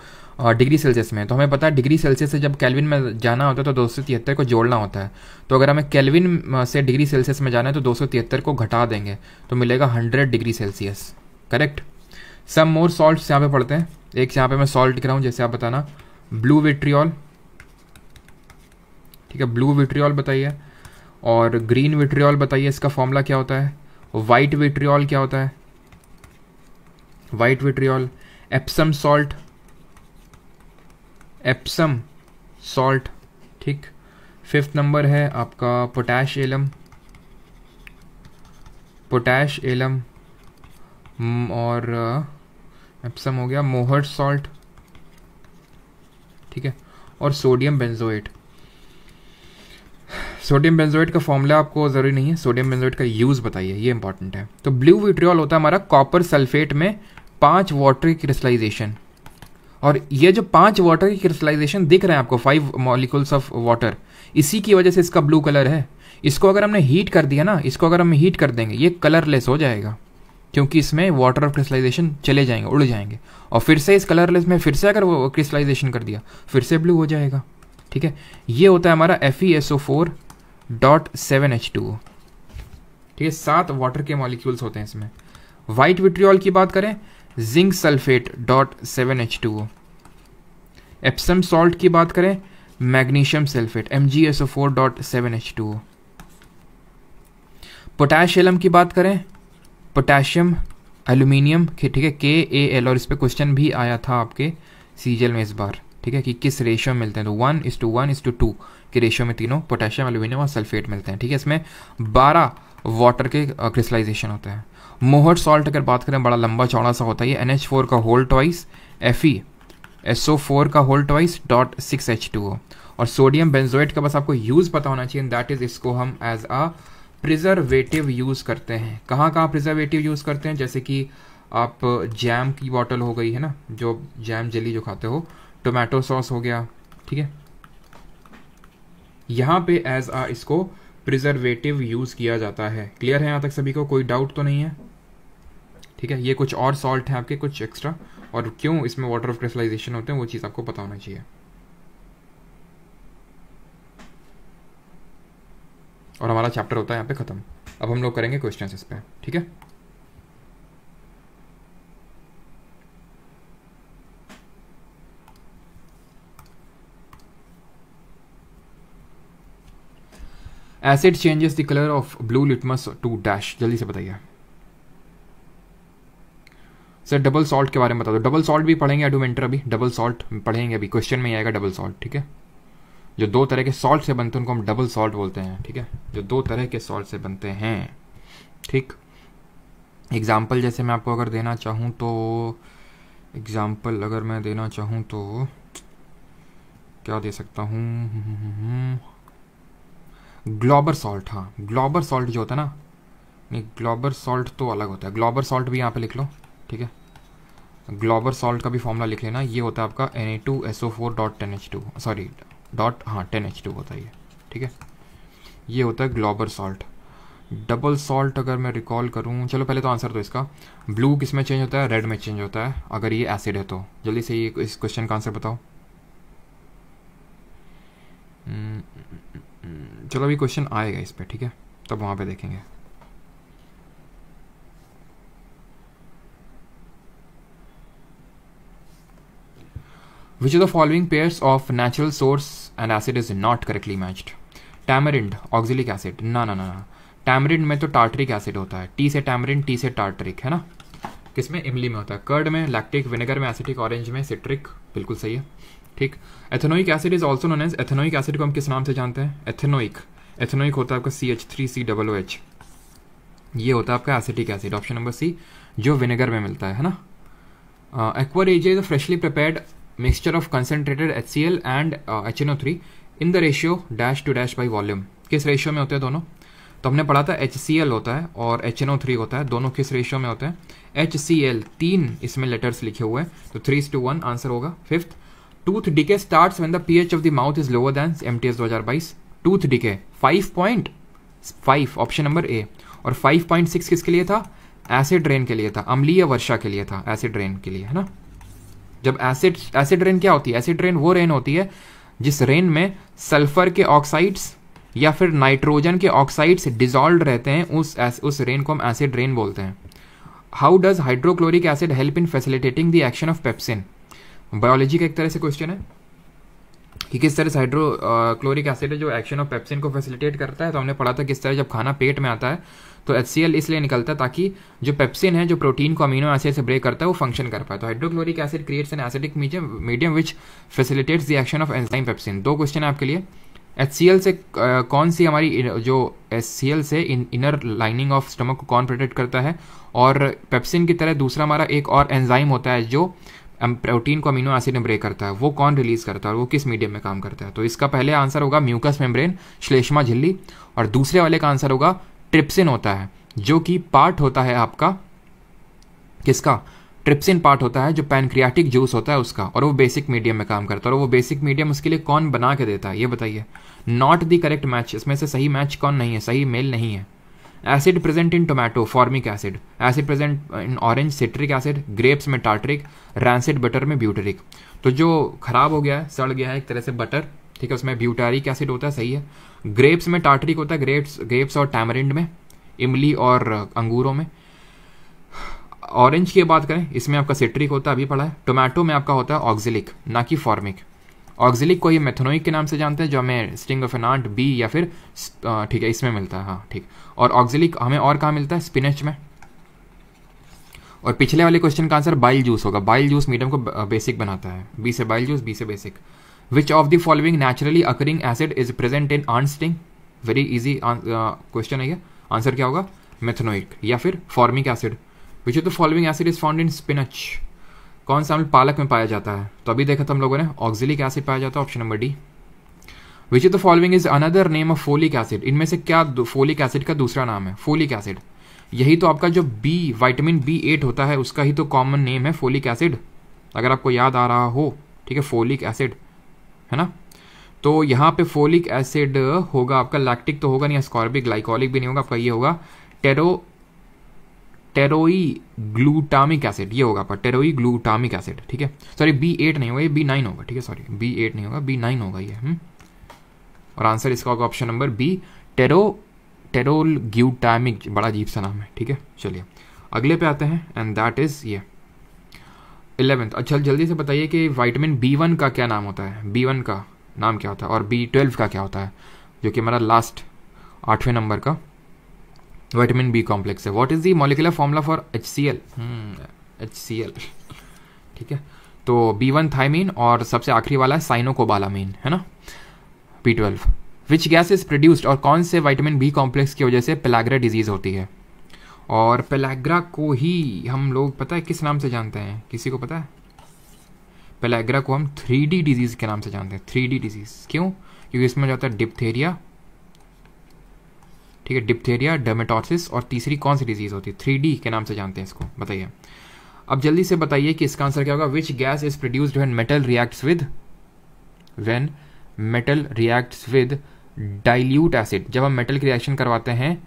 डिग्री सेल्सियस में तो हमें पता है डिग्री सेल्सियस से जब कैलविन में जाना होता है तो दो सौ तिहत्तर को जोड़ना होता है तो अगर हमें कैलविन से डिग्री सेल्सियस में जाना है तो दो सौ तिहत्तर को घटा देंगे तो मिलेगा hundred degree Celsius correct some more salt यहाँ पे पढ़ते हैं एक यहाँ पे मैं सॉल्ट लिख रहा हूँ जैसे आप बताना ब्लू विट्रियॉल ठीक है ब्लू विट्रियॉल बताइए और ग्रीन विट्रियॉल बताइए इसका फॉर्मूला क्या होता है वाइट विट्रियॉल क्या होता है white vitriol Epsom salt Epsom salt ठीक फिफ्थ नंबर है आपका पोटैश एलम पोटैश एलम और एप्सम uh, हो गया मोहर सॉल्ट ठीक है और सोडियम बेंजोएट सोडियम बेंजोएट का फॉर्मूला आपको ज़रूरी नहीं है सोडियम बेंजोएट का यूज़ बताइए ये इंपॉर्टेंट है तो ब्लू विट्रियल होता है हमारा कॉपर सल्फेट में पांच वाटर क्रिस्टलाइजेशन और ये जो पांच वाटर की क्रिस्टलाइजेशन दिख रहे हैं आपको फाइव मॉलिक्यूल्स ऑफ वाटर इसी की वजह से इसका ब्लू कलर है इसको अगर हमने हीट कर दिया ना इसको अगर हम हीट कर देंगे ये कलरलेस हो जाएगा क्योंकि इसमें वाटर ऑफ क्रिस्टलाइजेशन चले जाएंगे उड़ जाएंगे और फिर से इस कलरलेस में फिर से अगर वो क्रिस्टलाइजेशन कर दिया फिर से ब्लू हो जाएगा ठीक है ये होता है हमारा F E S O four dot seven H two ठीक है सात वाटर के मॉलिक्यूल्स होते हैं इसमें वाइट विट्रियल की बात करें zinc sulphate dot seven H two O Epsom salt की बात करें magnesium sulphate M G S O four dot seven H two O potash की बात करें पोटाशियम एल्यूमिनियम ठीक है के ए एल और इस पर क्वेश्चन भी आया था आपके सीजल में इस बार ठीक है कि किस रेशियो में मिलते हैं तो one is to one is to two two ratio में तीनों पोटेशियम एल्यूमिनियम और सल्फेट मिलते हैं ठीक है इसमें बारह वाटर के क्रिस्टलाइजेशन होते हैं मोहट सॉल्ट अगर बात करें बड़ा लंबा चौड़ा सा होता है एन एच फोर का whole twice F E S O four का whole twice dot six H two O और सोडियम बेंजोइट का बस आपको यूज़ पता होना चाहिए दैट इज़ इसको हम एज अ प्रिजर्वेटिव यूज़ करते हैं कहाँ कहाँ प्रिजर्वेटिव यूज़ करते हैं जैसे कि आप जैम की बॉटल हो गई है ना जो जैम जली जो खाते हो टोमेटो सॉस हो गया ठीक है यहाँ पे एज आ इसको प्रिजर्वेटिव यूज़ किया जाता है क्लियर है यहाँ तक सभी को कोई डाउट तो नहीं है ठीक है ये कुछ और सॉल्ट है आपके कुछ एक्स्ट्रा और क्यों इसमें वाटर ऑफ क्रिस्टलाइजेशन होते हैं वो चीज़ आपको पता होना चाहिए और हमारा चैप्टर होता है यहाँ पे ख़त्म अब हम लोग करेंगे क्वेश्चन इस पर ठीक है acid changes the colour of blue litmus to dash जल्दी से बताइए सर डबल सॉल्ट के बारे में बता दो डबल सॉल्ट भी पढ़ेंगे एडोमेंटर अभी डबल सॉल्ट पढ़ेंगे अभी क्वेश्चन में ही आएगा डबल सॉल्ट ठीक है जो दो तरह के सॉल्ट से बनते हैं उनको हम डबल सॉल्ट बोलते हैं ठीक है जो दो तरह के सॉल्ट से बनते हैं ठीक एग्जाम्पल जैसे मैं आपको अगर देना चाहूँ तो एग्जाम्पल अगर मैं देना चाहूँ तो क्या दे सकता हूँ ग्लोबर सॉल्ट हाँ ग्लोबर सॉल्ट जो होता है ना नहीं ग्लोबर सॉल्ट तो अलग होता है ग्लोबर सॉल्ट भी यहाँ पे लिख लो ठीक है ग्लोबर सॉल्ट का भी फॉर्मूला लिख लेना ये होता है आपका N A two S O four dot ten H two sorry dot हाँ टेन एच टू होता है ये ठीक है ये होता है ग्लोबर सॉल्ट डबल सॉल्ट अगर मैं रिकॉल करूँ चलो पहले तो आंसर दो इसका ब्लू किस में चेंज होता है रेड में चेंज होता है अगर ये एसिड है तो जल्दी से ये इस क्वेश्चन का आंसर बताओ हम्म, चलो अभी क्वेश्चन आएगा इस पर ठीक है तब वहाँ पे देखेंगे Which of the following pairs of natural source and acid is not correctly matched? Tamarind, oxalic acid. No, no, no, no. Tamarind में तो tartaric acid होता है T से tamarind, T से tartaric है ना किसमें imli में होता है Curd में lactic, vinegar में acetic, orange में citric. बिल्कुल सही है ठीक Ethanoic acid is also known as ethanoic acid को हम किस नाम से जानते हैं Ethanoic. Ethanoic होता है आपका सी ये होता है आपका acetic acid. Option number C, जो विनेगर में मिलता है ना एक्वर is a freshly prepared mixture of concentrated HCl and uh, HNO3 in the ratio dash to dash by volume किस रेशियो में होते हैं दोनों तो हमने पढ़ा था एच सी एल होता है और एच एन ओ थ्री होता है दोनों किस रेशियो में होते हैं एच सी एल तीन इसमें लेटर्स लिखे हुए हैं तो थ्री टू वन आंसर होगा fifth tooth decay start when the P H of the mouth is lower than M T S दो हजार बाईस tooth decay five point five option number A और फाइव पॉइंट सिक्स किसके लिए था acid rain के लिए था अम्लीय वर्षा के लिए था एसिड रेन के लिए है ना जब एसिड एसिड रेन क्या होती है एसिड रेन वो रेन होती है जिस रेन में सल्फर के ऑक्साइड्स या फिर नाइट्रोजन के ऑक्साइड्स डिजॉल्व रहते हैं उस उस रेन को हम एसिड रेन बोलते हैं how does hydrochloric acid help in facilitating the action of pepsin biology का एक तरह से क्वेश्चन है कि किस तरह से हाइड्रोक्लोरिक एसिड uh, है जो एक्शन ऑफ पेप्सिन को फैसिलिटेट करता है तो हमने पढ़ा था किस तरह जब खाना पेट में आता है तो एच इसलिए निकलता है ताकि जो पेप्सिन है जो प्रोटीन को अमीनो एसिड से ब्रेक करता है वो फंक्शन कर पाए तो hydrochloric acid creates an acidic medium which facilitates the action of enzyme pepsin दो क्वेश्चन है आपके लिए एच से uh, कौन सी हमारी जो एच से in inner lining of stomach को कौन प्रोटेक्ट करता है और पेप्सिन की तरह दूसरा हमारा एक और एंजाइम होता है जो प्रोटीन को अमीनो एसिड में ब्रेक करता है वो कौन रिलीज करता है और वो किस मीडियम में काम करता है तो इसका पहले आंसर होगा म्यूकस मेम्ब्रेन श्लेष्मा झिल्ली और दूसरे वाले का आंसर होगा ट्रिप्सिन होता है जो कि पार्ट होता है आपका किसका ट्रिप्सिन पार्ट होता है जो पैनक्रियाटिक जूस होता है उसका और वो बेसिक मीडियम में काम करता है और वो बेसिक मीडियम उसके लिए कौन बना के देता है ये बताइए नॉट दी करेक्ट मैच इसमें से सही मैच कौन नहीं है सही मेल नहीं है acid present in tomato formic acid acid present in orange citric acid grapes में टार्ट्रिक रैंसिड बटर में ब्यूटरिक तो जो खराब हो गया है सड़ गया है एक तरह से बटर ठीक है उसमें ब्यूटारिक एसिड होता है सही है ग्रेप्स में टाटरिक होता है ग्रेप्स ग्रेप्स और टैमरिंड में इमली और अंगूरों में ऑरेंज की बात करें इसमें आपका सिट्रिक होता है अभी पढ़ा है टोमेटो में आपका होता है ऑक्जिलिक ना कि फॉर्मिक ऑक्जिलिक को ही मेथनोइक के नाम से जानते हैं जो हमें स्टिंग ऑफ एनाट बी या फिर ठीक है इसमें मिलता है हाँ ठीक और ऑक्जिलिक हमें और कहाँ मिलता है स्पिनच में और पिछले वाले क्वेश्चन का आंसर बाइल जूस होगा बाइल जूस मीडियम को बेसिक बनाता है बी से बाइल जूस बी से basic Which of the following naturally occurring acid is present in ant sting? Very easy question है ये आंसर क्या होगा मेथनोइक या फिर formic acid which of the following acid is found in spinach कौन सा अम्ल पालक में पाया जाता है तो अभी देखा था हम लोगों ने ऑक्सिलिक एसिड पाया जाता है option number D which of the following is another name of folic acid इनमें से क्या फोलिक एसिड का दूसरा नाम है फोलिक एसिड यही तो आपका जो बी वाइटामिन बी एट होता है उसका ही तो कॉमन नेम है फोलिक एसिड अगर आपको याद आ रहा हो ठीक है फोलिक एसिड है ना तो यहाँ पे फोलिक एसिड होगा आपका लैक्टिक तो होगा नहीं स्कॉर्बिक ग्लाइकोलिक भी नहीं होगा आपका ये होगा टेरो टेरोई ग्लूटामिक एसिड ये होगा आपका टेरोई ग्लूटामिक एसिड ठीक है सॉरी बी एट नहीं होगा ये बी नाइन होगा ठीक है सॉरी बी एट नहीं होगा बी नाइन होगा ये हुँ? हम्म? और आंसर इसका होगा option number B ptero pteroyl glutamic बड़ा अजीब सा नाम है ठीक है चलिए अगले पे आते हैं एंड दैट इज ये इलेवेंथ अच्छा जल्दी से बताइए कि वाइटमिन बी वन का क्या नाम होता है बी वन का नाम क्या होता है और बी ट्वेल्व का क्या होता है जो कि हमारा लास्ट आठवें नंबर का वाइटामिन बी कॉम्प्लेक्स है what is the molecular formula for H C L H C L ठीक है तो बी वन थाइमीन और सबसे आखिरी वाला है साइनोकोबालामीन है ना B twelve which gas is produced और कौन से वाइटामिन बी कॉम्प्लेक्स की वजह से पेलाग्रा डिजीज़ होती है और पेलाग्रा को ही हम लोग पता है किस नाम से जानते हैं किसी को पता है पेलाग्रा को हम थ्री डी डिजीज़ के नाम से जानते हैं थ्री डी डिजीज़ क्यों क्योंकि इसमें जो होता है डिप्थेरिया ठीक है डिप्थेरिया डर्मेटोसिस और तीसरी कौन सी डिजीज़ होती है थ्री डी के नाम से जानते हैं इसको बताइए अब जल्दी से बताइए कि इसका आंसर क्या होगा which gas is produced when metal reacts with when metal reacts with dilute acid जब हम मेटल की रिएक्शन करवाते हैं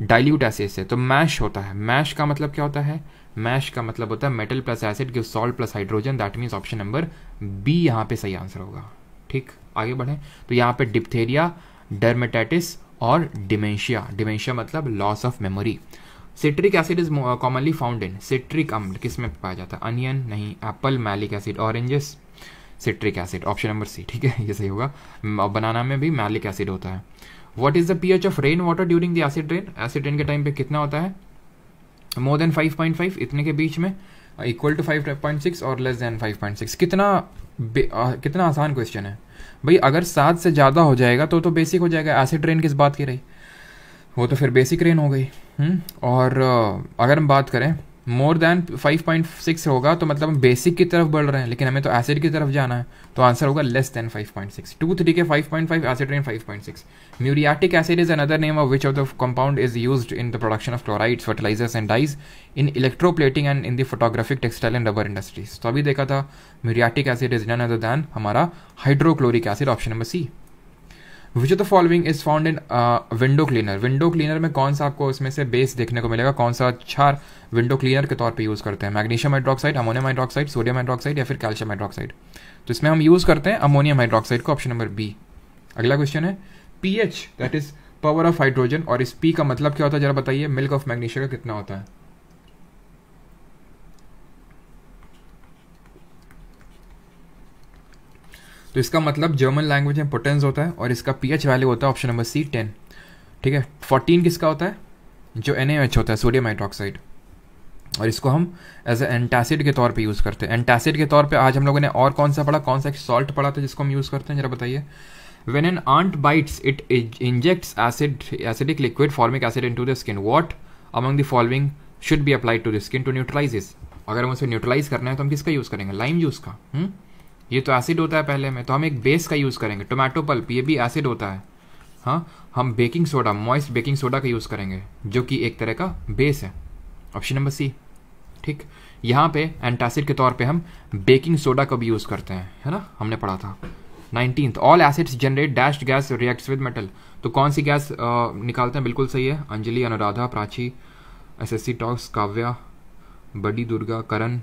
डाइल्यूट एसिड से तो मैश होता है मैश का मतलब क्या होता है मैश का मतलब होता है metal plus acid give salt plus hydrogen that means option number B यहाँ पे सही आंसर होगा ठीक आगे बढ़ें तो यहाँ पे डिप्थेरिया डर्मेटाइटिस और डिमेंशिया डिमेंशिया मतलब loss of memory citric acid is commonly found in citric अम्ल किस में पाया जाता है अनियन नहीं apple malic acid oranges citric acid option number C ठीक है ये सही होगा बनाना में भी मैलिक एसिड होता है what is the P H of rain water during the acid rain acid rain के टाइम पे कितना होता है more than five point five इतने के बीच में equal to five point six और लेस देन सिक्स कितना आ, uh, कितना आसान क्वेश्चन है भाई अगर सात से ज़्यादा हो जाएगा तो तो बेसिक हो जाएगा एसिड रेन किस बात की रही वो तो फिर बेसिक रेन हो गई हुँ? हम्म, और uh, अगर हम बात करें मोर देन 5.6 होगा तो मतलब हम बेसिक की तरफ बढ़ रहे हैं लेकिन हमें तो एसिड की तरफ जाना है तो आंसर होगा लेस देन 5.6 टू थ्री के five point five acid rain six muriatic acid is another name of which of the compound is use in the production of chlorides fertilisers and dyes in electroplating and in the photographic textile and rubber industries तो अभी देखा था muriatic acid is none other than हमारा hydrochloric acid option number C which of the following is found in window cleaner window cleaner में कौन सा आपको इसमें से बेस देखने को मिलेगा कौन सा अच्छा विंडो क्लीनर के तौर पे यूज़ करते हैं magnesium hydroxide ammonium hydroxide sodium hydroxide या फिर कैल्शियम हाइड्रोक्साइड तो इसमें हम यूज़ करते हैं अमोनियम हाइड्रोक्साइड को ऑप्शन नंबर बी अगला क्वेश्चन है p H that is power of hydrogen और इस पी का मतलब क्या होता है जरा बताइए मिल्क ऑफ मैग्नीशिया का कितना होता है तो इसका मतलब जर्मन लैंग्वेज में पोटेंस होता है और इसका पी एच वैल्यू होता है ऑप्शन नंबर सी टेन ठीक है फोर्टीन किसका होता है जो एन होता है सोडियम हाइड्रोक्साइड और इसको हम एज ए एंटासिड के तौर पे यूज़ करते हैं एंटासिड के तौर पे आज हम लोगों ने और कौन सा पढ़ा कौन सा एक सॉल्ट पढ़ा था जिसको हम यूज़ करते हैं जरा बताइए when an ant bites it injects acid acidic liquid formic acid into the skin what among the following should be applied to the skin to neutralise अगर हम उसे न्यूट्रलाइज करना है तो हम किसका यूज़ करेंगे लाइम जूस का हुँ? हम्म? ये तो एसिड होता है पहले में तो हम एक बेस का यूज़ करेंगे टोमेटो पल्प ये भी एसिड होता है हाँ हम baking soda moist baking soda का यूज़ करेंगे जो कि एक तरह का बेस है ऑप्शन नंबर सी ठीक यहाँ पे एंटासिड के तौर पे हम बेकिंग सोडा का भी यूज़ करते हैं है ना हमने पढ़ा था nineteen all acids generate dash gas reacts with metal तो कौन सी गैस आ, निकालते हैं बिल्कुल सही है Anjali Anuradha Prachi S S talks Kavya buddy Durga Karan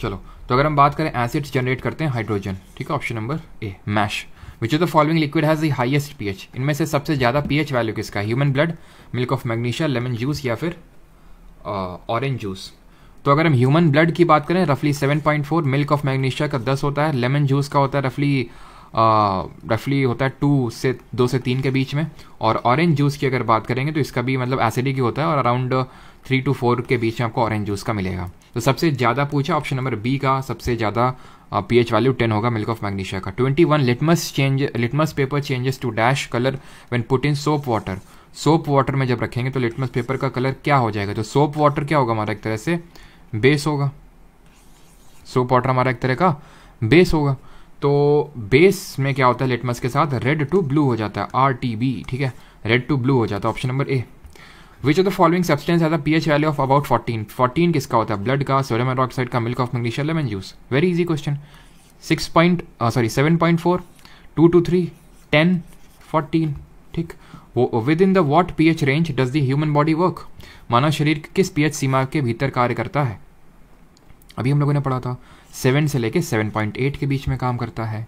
चलो तो अगर हम बात करें एसिड्स जनरेट करते हैं हाइड्रोजन ठीक है option number A mash which is the following liquid has the highest pH इनमें से सबसे ज़्यादा पीएच वैल्यू किसका है human blood milk of magnesia lemon juice या फिर ऑरेंज जूस तो अगर हम ह्यूमन ब्लड की बात करें रफली 7.4 मिल्क ऑफ मैग्नीशिया का 10 होता है लेमन जूस का होता है रफली रफली होता है टू से दो से तीन के बीच में और ऑरेंज जूस की अगर बात करेंगे तो इसका भी मतलब एसिडिक ही होता है और अराउंड थ्री टू फोर के बीच में आपको ऑरेंज जूस का मिलेगा तो सबसे ज़्यादा पूछा ऑप्शन नंबर बी का सबसे ज़्यादा पी एच वैल्यू टेन होगा मिल्क ऑफ मैग्नीशिया का twenty one litmus change litmus paper changes to dash colour when put in soap water soap water में जब रखेंगे तो लिटमस पेपर का कलर क्या हो जाएगा तो सोप वाटर क्या होगा हमारा एक तरह से बेस होगा सोप वाटर हमारा एक तरह का बेस होगा तो बेस में क्या होता है लिटमस के साथ रेड टू ब्लू हो जाता है आर टी बी ठीक है रेड टू ब्लू हो जाता है option number A which of the following substance has a H value of about fourteen fourteen किसका होता है ब्लड का सोडियम हाइड्रोक्साइड का milk of magnesium lemon juice very easy question six point sorry seven point four two two three ten fourteen ठीक within the what P H range does the human body work मानव शरीर किस P H सीमा के भीतर कार्य करता है अभी हम लोगों ने पढ़ा था सेवन से लेके सेवन पॉइंट एट के बीच में काम करता है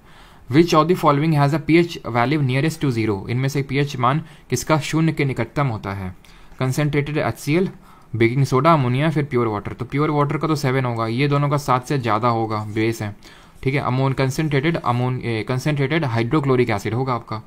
which of the following has a P H value nearest to zero इनमें से पी एच मान किसका शून्य के निकटतम होता है concentrated H C L baking soda ammonia फिर प्योर वाटर तो प्योर वाटर का तो सेवन होगा ये दोनों का सात से ज़्यादा होगा बेस है ठीक है अमोन कंसेंट्रेटेड अमोन कंसेंट्रेटेड हाइड्रोक्लोरिक एसिड होगा आपका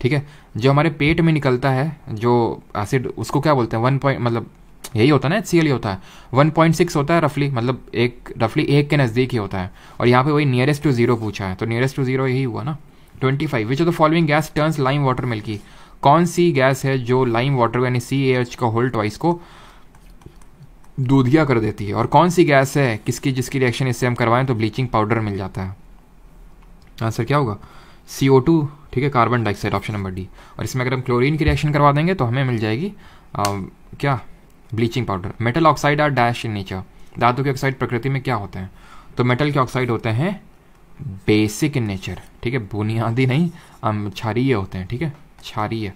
ठीक है जो हमारे पेट में निकलता है जो एसिड उसको क्या बोलते हैं वन पॉइंट मतलब यही होता है ना एच ही होता है वन पॉइंट सिक्स होता है रफली मतलब एक रफली एक के नज़दीक ही होता है और यहाँ पे वही नियरेस्ट टू जीरो पूछा है तो नियरेस्ट टू जीरो यही हुआ ना twenty five which of the following gas turns lime water milky कौन सी गैस है जो लाइम वाटर यानी सी ए एच का होल ट्वाइस को दूधिया कर देती है और कौन सी गैस है किसकी जिसकी रिएक्शन इससे हम करवाएं तो ब्लीचिंग पाउडर मिल जाता है आंसर क्या होगा सी ओ टू ठीक है carbon dioxide option number D और इसमें अगर हम क्लोरीन की रिएक्शन करवा देंगे तो हमें मिल जाएगी आ, क्या bleaching powder metal oxide are dash in nature धातु के ऑक्साइड प्रकृति में क्या होते हैं तो मेटल के ऑक्साइड होते हैं बेसिक इन नेचर ठीक है बुनियादी नहीं क्षारीय होते हैं ठीक है क्षारी है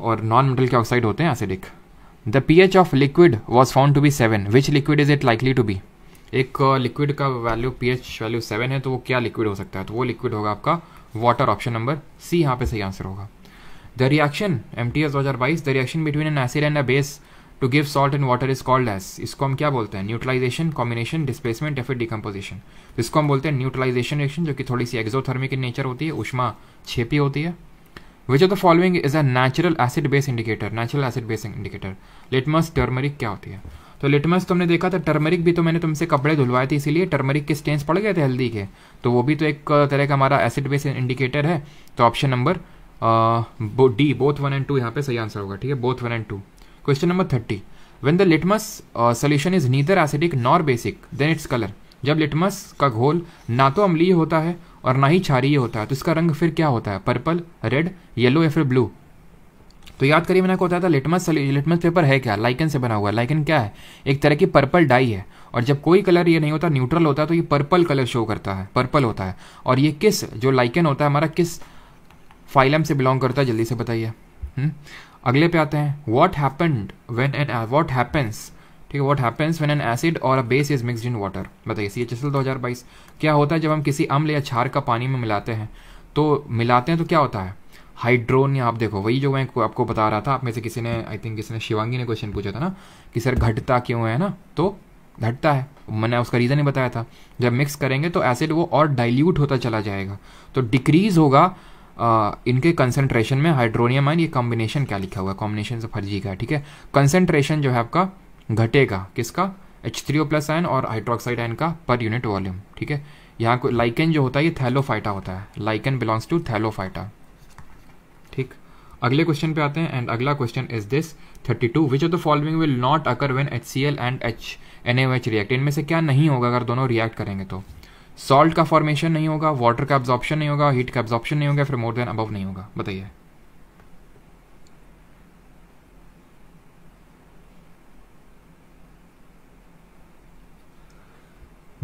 और नॉन मेटल के ऑक्साइड होते हैं acidic the P H of liquid was found to be seven which liquid is it likely to be एक लिक्विड uh, का value P H value seven है तो वो क्या लिक्विड हो सकता है तो वो लिक्विड होगा आपका वाटर ऑप्शन नंबर सी यहाँ पे सही आंसर होगा the reaction M T S दो हज़ार बाईस the reaction between an acid and a base to give salt and water is called as इसको हम क्या बोलते हैं न्यूट्रलाइजेशन कॉम्बिनेशन डिस्प्लेसमेंट या फिर डिकम्पोजिशन इसको हम बोलते हैं न्यूट्रलाइजेशन रिएक्शन जो कि थोड़ी सी एक्जोथर्मिक इन नेचर होती है उष्मा छेपी होती है which of the following is a natural acid base indicator natural acid base indicator litmus turmeric क्या होती है तो लिटमस तुमने देखा था टर्मरिक भी तो मैंने तुमसे कपड़े धुलवाए थे इसीलिए टर्मरिक के स्टेंस पड़ गए थे हल्दी के तो वो भी तो एक तरह का हमारा एसिड बेस इंडिकेटर है तो option number D both one and two यहाँ पे सही आंसर होगा ठीक है both one and two question number thirty when the litmus solution is neither acidic nor basic then its colour जब लिटमस का घोल ना तो अम्लीय होता है और ना ही क्षारीय होता है तो इसका रंग फिर क्या होता है पर्पल रेड येलो या फिर ब्लू तो याद करिए मैंने बताया था लिटमस लिटमस पेपर है क्या लाइकन से बना हुआ है लाइकन क्या है एक तरह की पर्पल डाई है और जब कोई कलर ये नहीं होता न्यूट्रल होता है तो ये पर्पल कलर शो करता है पर्पल होता है और ये किस जो लाइकन होता है हमारा किस फाइलम से बिलोंग करता है जल्दी से बताइए हम्म? अगले पे आते हैं what happened when an what happens ठीक है what happens when an acid और a base is mixed in water बताइए सी एच एस एल दो हज़ार बाईस क्या होता है जब हम किसी अम्ल या छार का पानी में मिलाते हैं तो मिलाते हैं तो क्या होता है हाइड्रोन या आप देखो वही जो मैं आपको बता रहा था आप में से किसी ने आई थिंक किसी ने शिवांगी ने क्वेश्चन पूछा था ना कि सर घटता क्यों है ना तो घटता है मैंने उसका रीज़न ही बताया था जब मिक्स करेंगे तो एसिड वो और डाइल्यूट होता चला जाएगा तो डिक्रीज होगा इनके कंसेंट्रेशन में हाइड्रोनियम आयन ये कॉम्बिनेशन क्या लिखा हुआ है कॉम्बिनेशन से फर्जी का ठीक है कंसनट्रेशन जो है आपका घटेगा किसका H three O plus ion और हाइड्रोक्साइड आयन का पर यूनिट वॉल्यूम ठीक है यहाँ को लाइकन जो होता है ये थैलोफाइटा होता है लाइकन बिलोंग्स टू थैलोफाइटा ठीक अगले क्वेश्चन पे आते हैं एंड अगला question is this 32 which of the following will not occur when H C L and H N H react इनमें से क्या नहीं होगा अगर दोनों रिएक्ट करेंगे तो सॉल्ट का फॉर्मेशन नहीं होगा वाटर का एब्जॉर्प्शन नहीं होगा हीट का एब्जॉर्प्शन नहीं होगा फिर मोर देन अबव नहीं होगा बताइए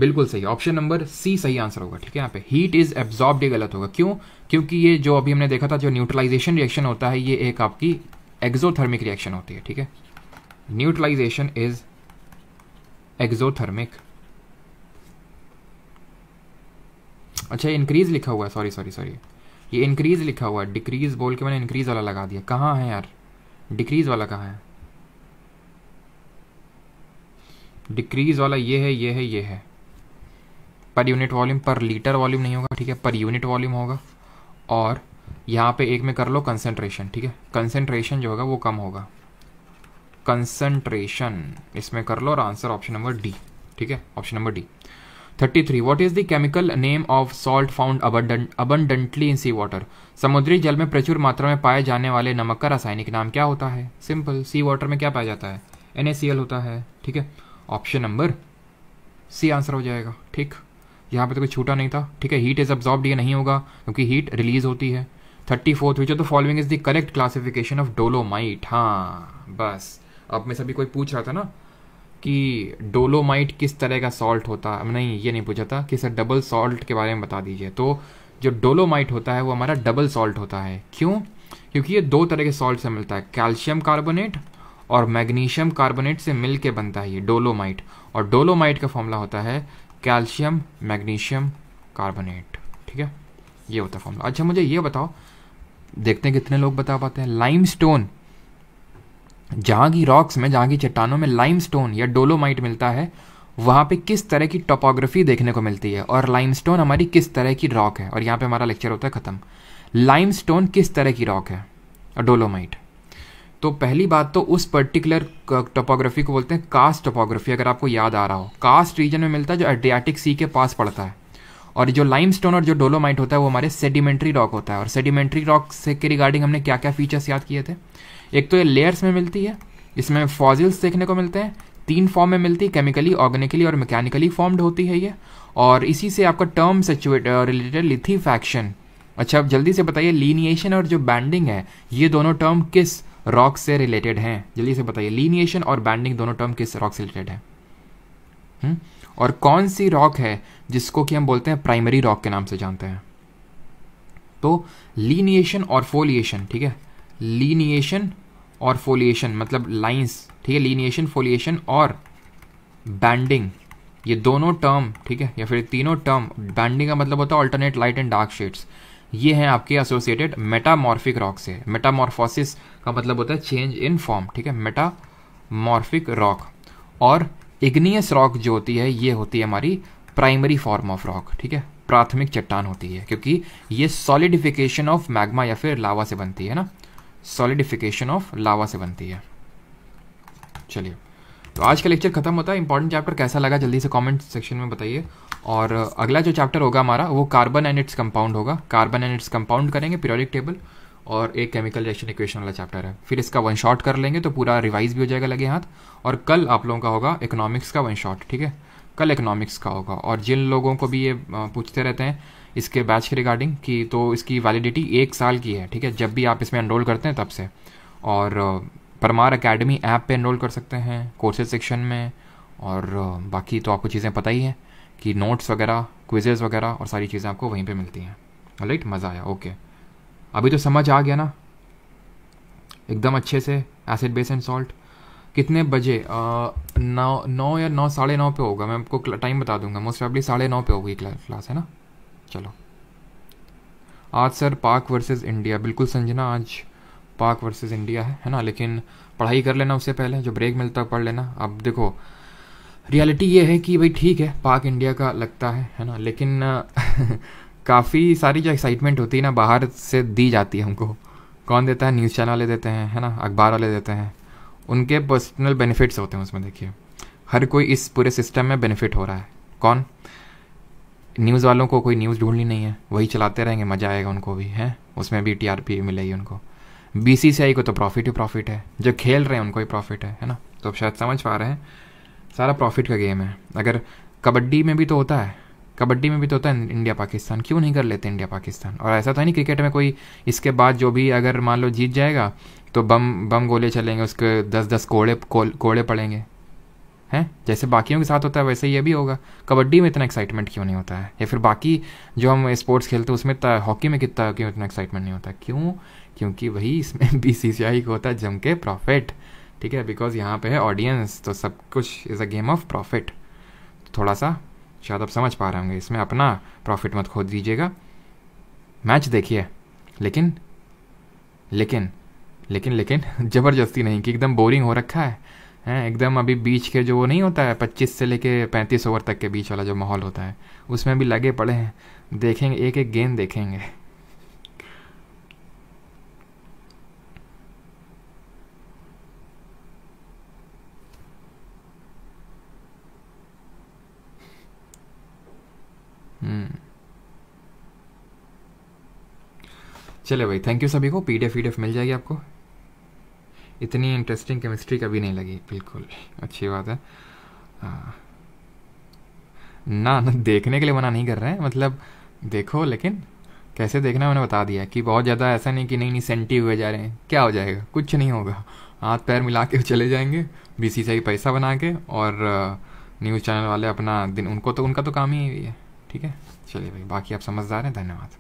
बिल्कुल सही ऑप्शन नंबर सी सही आंसर होगा ठीक है यहाँ पे हीट इज एब्जॉर्ब ये गलत होगा क्यों क्योंकि ये जो अभी हमने देखा था जो न्यूट्रलाइजेशन रिएक्शन होता है ये एक आपकी एक्सोथर्मिक रिएक्शन होती है ठीक है न्यूट्रलाइजेशन इज एक्सोथर्मिक अच्छा इंक्रीज़ लिखा हुआ है सॉरी सॉरी सॉरी ये इंक्रीज़ लिखा हुआ है डिक्रीज़ बोल के मैंने इंक्रीज़ वाला लगा दिया कहाँ है यार डिक्रीज़ वाला कहाँ है डिक्रीज़ वाला ये है ये है ये है पर यूनिट वॉल्यूम पर लीटर वॉल्यूम नहीं होगा ठीक है पर यूनिट वॉल्यूम होगा और यहाँ पे एक में कर लो कंसनट्रेशन ठीक है कंसनट्रेशन जो होगा वो कम होगा कंसनट्रेशन इसमें कर लो और आंसर ऑप्शन नंबर डी ठीक है option number D 33 what is the chemical name of salt found abundantly in sea water समुद्री जल में प्रचुर मात्रा में पाए जाने वाले नमक का रासायनिक नाम क्या होता है सिंपल सी वाटर में क्या पाया जाता है एन होता है ठीक है ऑप्शन नंबर सी आंसर हो जाएगा ठीक यहाँ पे तो कोई छूटा नहीं था ठीक है हीट इज अब्जॉर्ब ये नहीं होगा क्योंकि हीट रिलीज होती है thirty fourth which of the following is the correct classification of dolomite हाँ बस अब में सभी कोई पूछ रहा था ना कि डोलोमाइट किस तरह का सॉल्ट होता है नहीं ये नहीं पूछा था कि सर डबल सॉल्ट के बारे में बता दीजिए तो जो डोलोमाइट होता है वो हमारा डबल सॉल्ट होता है क्यों क्योंकि ये दो तरह के सॉल्ट से मिलता है कैल्शियम कार्बोनेट और मैग्नीशियम कार्बोनेट से मिल के बनता है ये डोलोमाइट और डोलोमाइट का फॉर्मूला होता है कैल्शियम मैग्नीशियम कार्बोनेट ठीक है ये होता है फॉर्मूला अच्छा मुझे ये बताओ देखते हैं कितने लोग बता पाते हैं लाइम स्टोन जहाँ की रॉक्स में जहाँ की चट्टानों में लाइमस्टोन या डोलोमाइट मिलता है वहाँ पे किस तरह की टोपोग्राफी देखने को मिलती है और लाइमस्टोन हमारी किस तरह की रॉक है और यहाँ पे हमारा लेक्चर होता है ख़त्म लाइमस्टोन किस तरह की रॉक है और डोलोमाइट तो पहली बात तो उस पर्टिकुलर टोपोग्राफी को बोलते हैं कास्ट टोपोग्राफी अगर आपको याद आ रहा हो कास्ट रीजन में मिलता है जो एड्रियाटिक सी के पास पड़ता है और जो लाइमस्टोन और जो डोलोमाइट होता है वो हमारे सेडिमेंट्री रॉक होता है और सेडिमेंट्री रॉक से के रिगार्डिंग हमने क्या क्या फीचर्स याद किए थे एक तो ये लेयर्स में मिलती है इसमें फॉजिल्स देखने को मिलते हैं तीन फॉर्म में मिलती है केमिकली ऑर्गेनिकली और मैकेनिकली फॉर्म्ड होती है ये और इसी से आपका टर्म सेचुएट रिलेटेड लिथीफैक्शन अच्छा आप जल्दी से बताइए लीनिएशन और जो बैंडिंग है ये दोनों टर्म किस रॉक से रिलेटेड हैं जल्दी से बताइए लीनिएशन और बैंडिंग दोनों टर्म किस रॉक से रिलेटेड है हुँ? और कौन सी रॉक है जिसको कि हम बोलते हैं प्राइमरी रॉक के नाम से जानते हैं तो लीनिएशन और फोलिएशन ठीक है लीनिएशन और फोलिएशन मतलब लाइंस ठीक है लीनिएशन फोलिएशन और बैंडिंग ये दोनों टर्म ठीक है या फिर तीनों टर्म बैंडिंग का मतलब होता है alternate light and dark shades ये हैं आपके एसोसिएटेड मेटामॉर्फिक रॉक से मेटामॉर्फोसिस का मतलब होता है चेंज इन फॉर्म ठीक है मेटामॉर्फिक रॉक और इग्नियस रॉक जो होती है ये होती है हमारी प्राइमरी फॉर्म ऑफ रॉक ठीक है प्राथमिक चट्टान होती है क्योंकि ये सॉलिडिफिकेशन ऑफ मैग्मा या फिर लावा से बनती है ना सॉलिडिफिकेशन ऑफ लावा से बनती है चलिए तो आज का लेक्चर खत्म होता है इंपॉर्टेंट चैप्टर कैसा लगा जल्दी से कमेंट सेक्शन में बताइए और अगला जो चैप्टर होगा हमारा वो कार्बन एंड इट्स कंपाउंड होगा कार्बन एंड इट्स कंपाउंड करेंगे पीरियोडिक टेबल और एक केमिकल रिएक्शन इक्वेशन वाला चैप्टर है फिर इसका वन शॉट कर लेंगे तो पूरा रिवाइज भी हो जाएगा लगे हाथ और कल आप लोगों का होगा इकोनॉमिक्स का वन शॉट ठीक है कल इकोनॉमिक्स का होगा और जिन लोगों को भी ये पूछते रहते हैं इसके बैच के रिगार्डिंग कि तो इसकी वैलिडिटी एक साल की है ठीक है जब भी आप इसमें एनरोल करते हैं तब से और परमार अकेडमी ऐप पे एनरोल कर सकते हैं कोर्सेज सेक्शन में और बाकी तो आपको चीज़ें पता ही हैं कि नोट्स वगैरह क्विजेज़ वगैरह और सारी चीज़ें आपको वहीं पे मिलती हैं राइट मज़ा आया ओके अभी तो समझ आ गया ना एकदम अच्छे से एसिड बेस एंड सॉल्ट कितने बजे नौ नौ या नौ साढ़े नौ पे होगा मैं आपको टाइम बता दूंगा मोस्ट प्रॉब्ली साढ़े नौ पे होगी क्लास है ना चलो आज सर पाक वर्सेस इंडिया बिल्कुल संजना आज पाक वर्सेस इंडिया है है ना लेकिन पढ़ाई कर लेना उससे पहले जो ब्रेक मिलता है पढ़ लेना अब देखो रियलिटी ये है कि भाई ठीक है पाक इंडिया का लगता है है ना लेकिन काफ़ी सारी जो एक्साइटमेंट होती है ना बाहर से दी जाती है हमको कौन देता है न्यूज़ चैनल वाले देते हैं है ना अखबार वाले देते हैं उनके पर्सनल बेनिफिट्स होते हैं उसमें देखिए हर कोई इस पूरे सिस्टम में बेनिफिट हो रहा है कौन न्यूज़ वालों को कोई न्यूज़ ढूंढनी नहीं है वही चलाते रहेंगे मज़ा आएगा उनको भी है उसमें भी टी मिलेगी उनको बी को तो प्रॉफिट ही प्रॉफिट है जो खेल रहे हैं उनको ही प्रॉफिट है है ना तो आप शायद समझ पा रहे हैं सारा प्रॉफिट का गेम है अगर कबड्डी में भी तो होता है कबड्डी में भी तो होता है इंडिया पाकिस्तान क्यों नहीं कर लेते इंडिया पाकिस्तान और ऐसा तो है नहीं क्रिकेट में कोई इसके बाद जो भी अगर मान लो जीत जाएगा तो बम बम गोले चलेंगे उसके दस दस कोड़े कोड़े पड़ेंगे हैं जैसे बाकियों के साथ होता है वैसे ये भी होगा कबड्डी में इतना एक्साइटमेंट क्यों नहीं होता है या फिर बाकी जो हम स्पोर्ट्स खेलते हैं उसमें हॉकी में कितना क्यों इतना एक्साइटमेंट नहीं होता क्यों क्योंकि वही इसमें बी सी सी आई को होता है जम के प्रॉफिट ठीक है बिकॉज यहाँ पे है ऑडियंस तो सब कुछ is a game of profit थोड़ा सा शायद आप समझ पा रहे होंगे इसमें अपना प्रॉफिट मत खोद दीजिएगा मैच देखिए लेकिन लेकिन लेकिन लेकिन ज़बरदस्ती नहीं कि एकदम बोरिंग हो रखा है हैं एकदम अभी बीच के जो वो नहीं होता है पच्चीस से लेके पैंतीस ओवर तक के बीच वाला जो माहौल होता है उसमें भी लगे पड़े हैं देखेंगे एक एक गेंद देखेंगे हम्म। चले भाई थैंक यू सभी को पीडीएफ वीडीएफ e मिल जाएगी आपको इतनी इंटरेस्टिंग केमिस्ट्री कभी नहीं लगी बिल्कुल अच्छी बात है हाँ ना ना देखने के लिए मना नहीं कर रहे हैं मतलब देखो लेकिन कैसे देखना मैंने बता दिया कि बहुत ज़्यादा ऐसा नहीं कि नहीं नहीं सेंटी हुए जा रहे हैं क्या हो जाएगा कुछ नहीं होगा हाथ पैर मिला के चले जाएंगे बी सी से पैसा बना के और न्यूज़ चैनल वाले अपना दिन उनको तो उनका तो काम ही है ठीक है चलिए भाई बाकी आप समझदार हैं धन्यवाद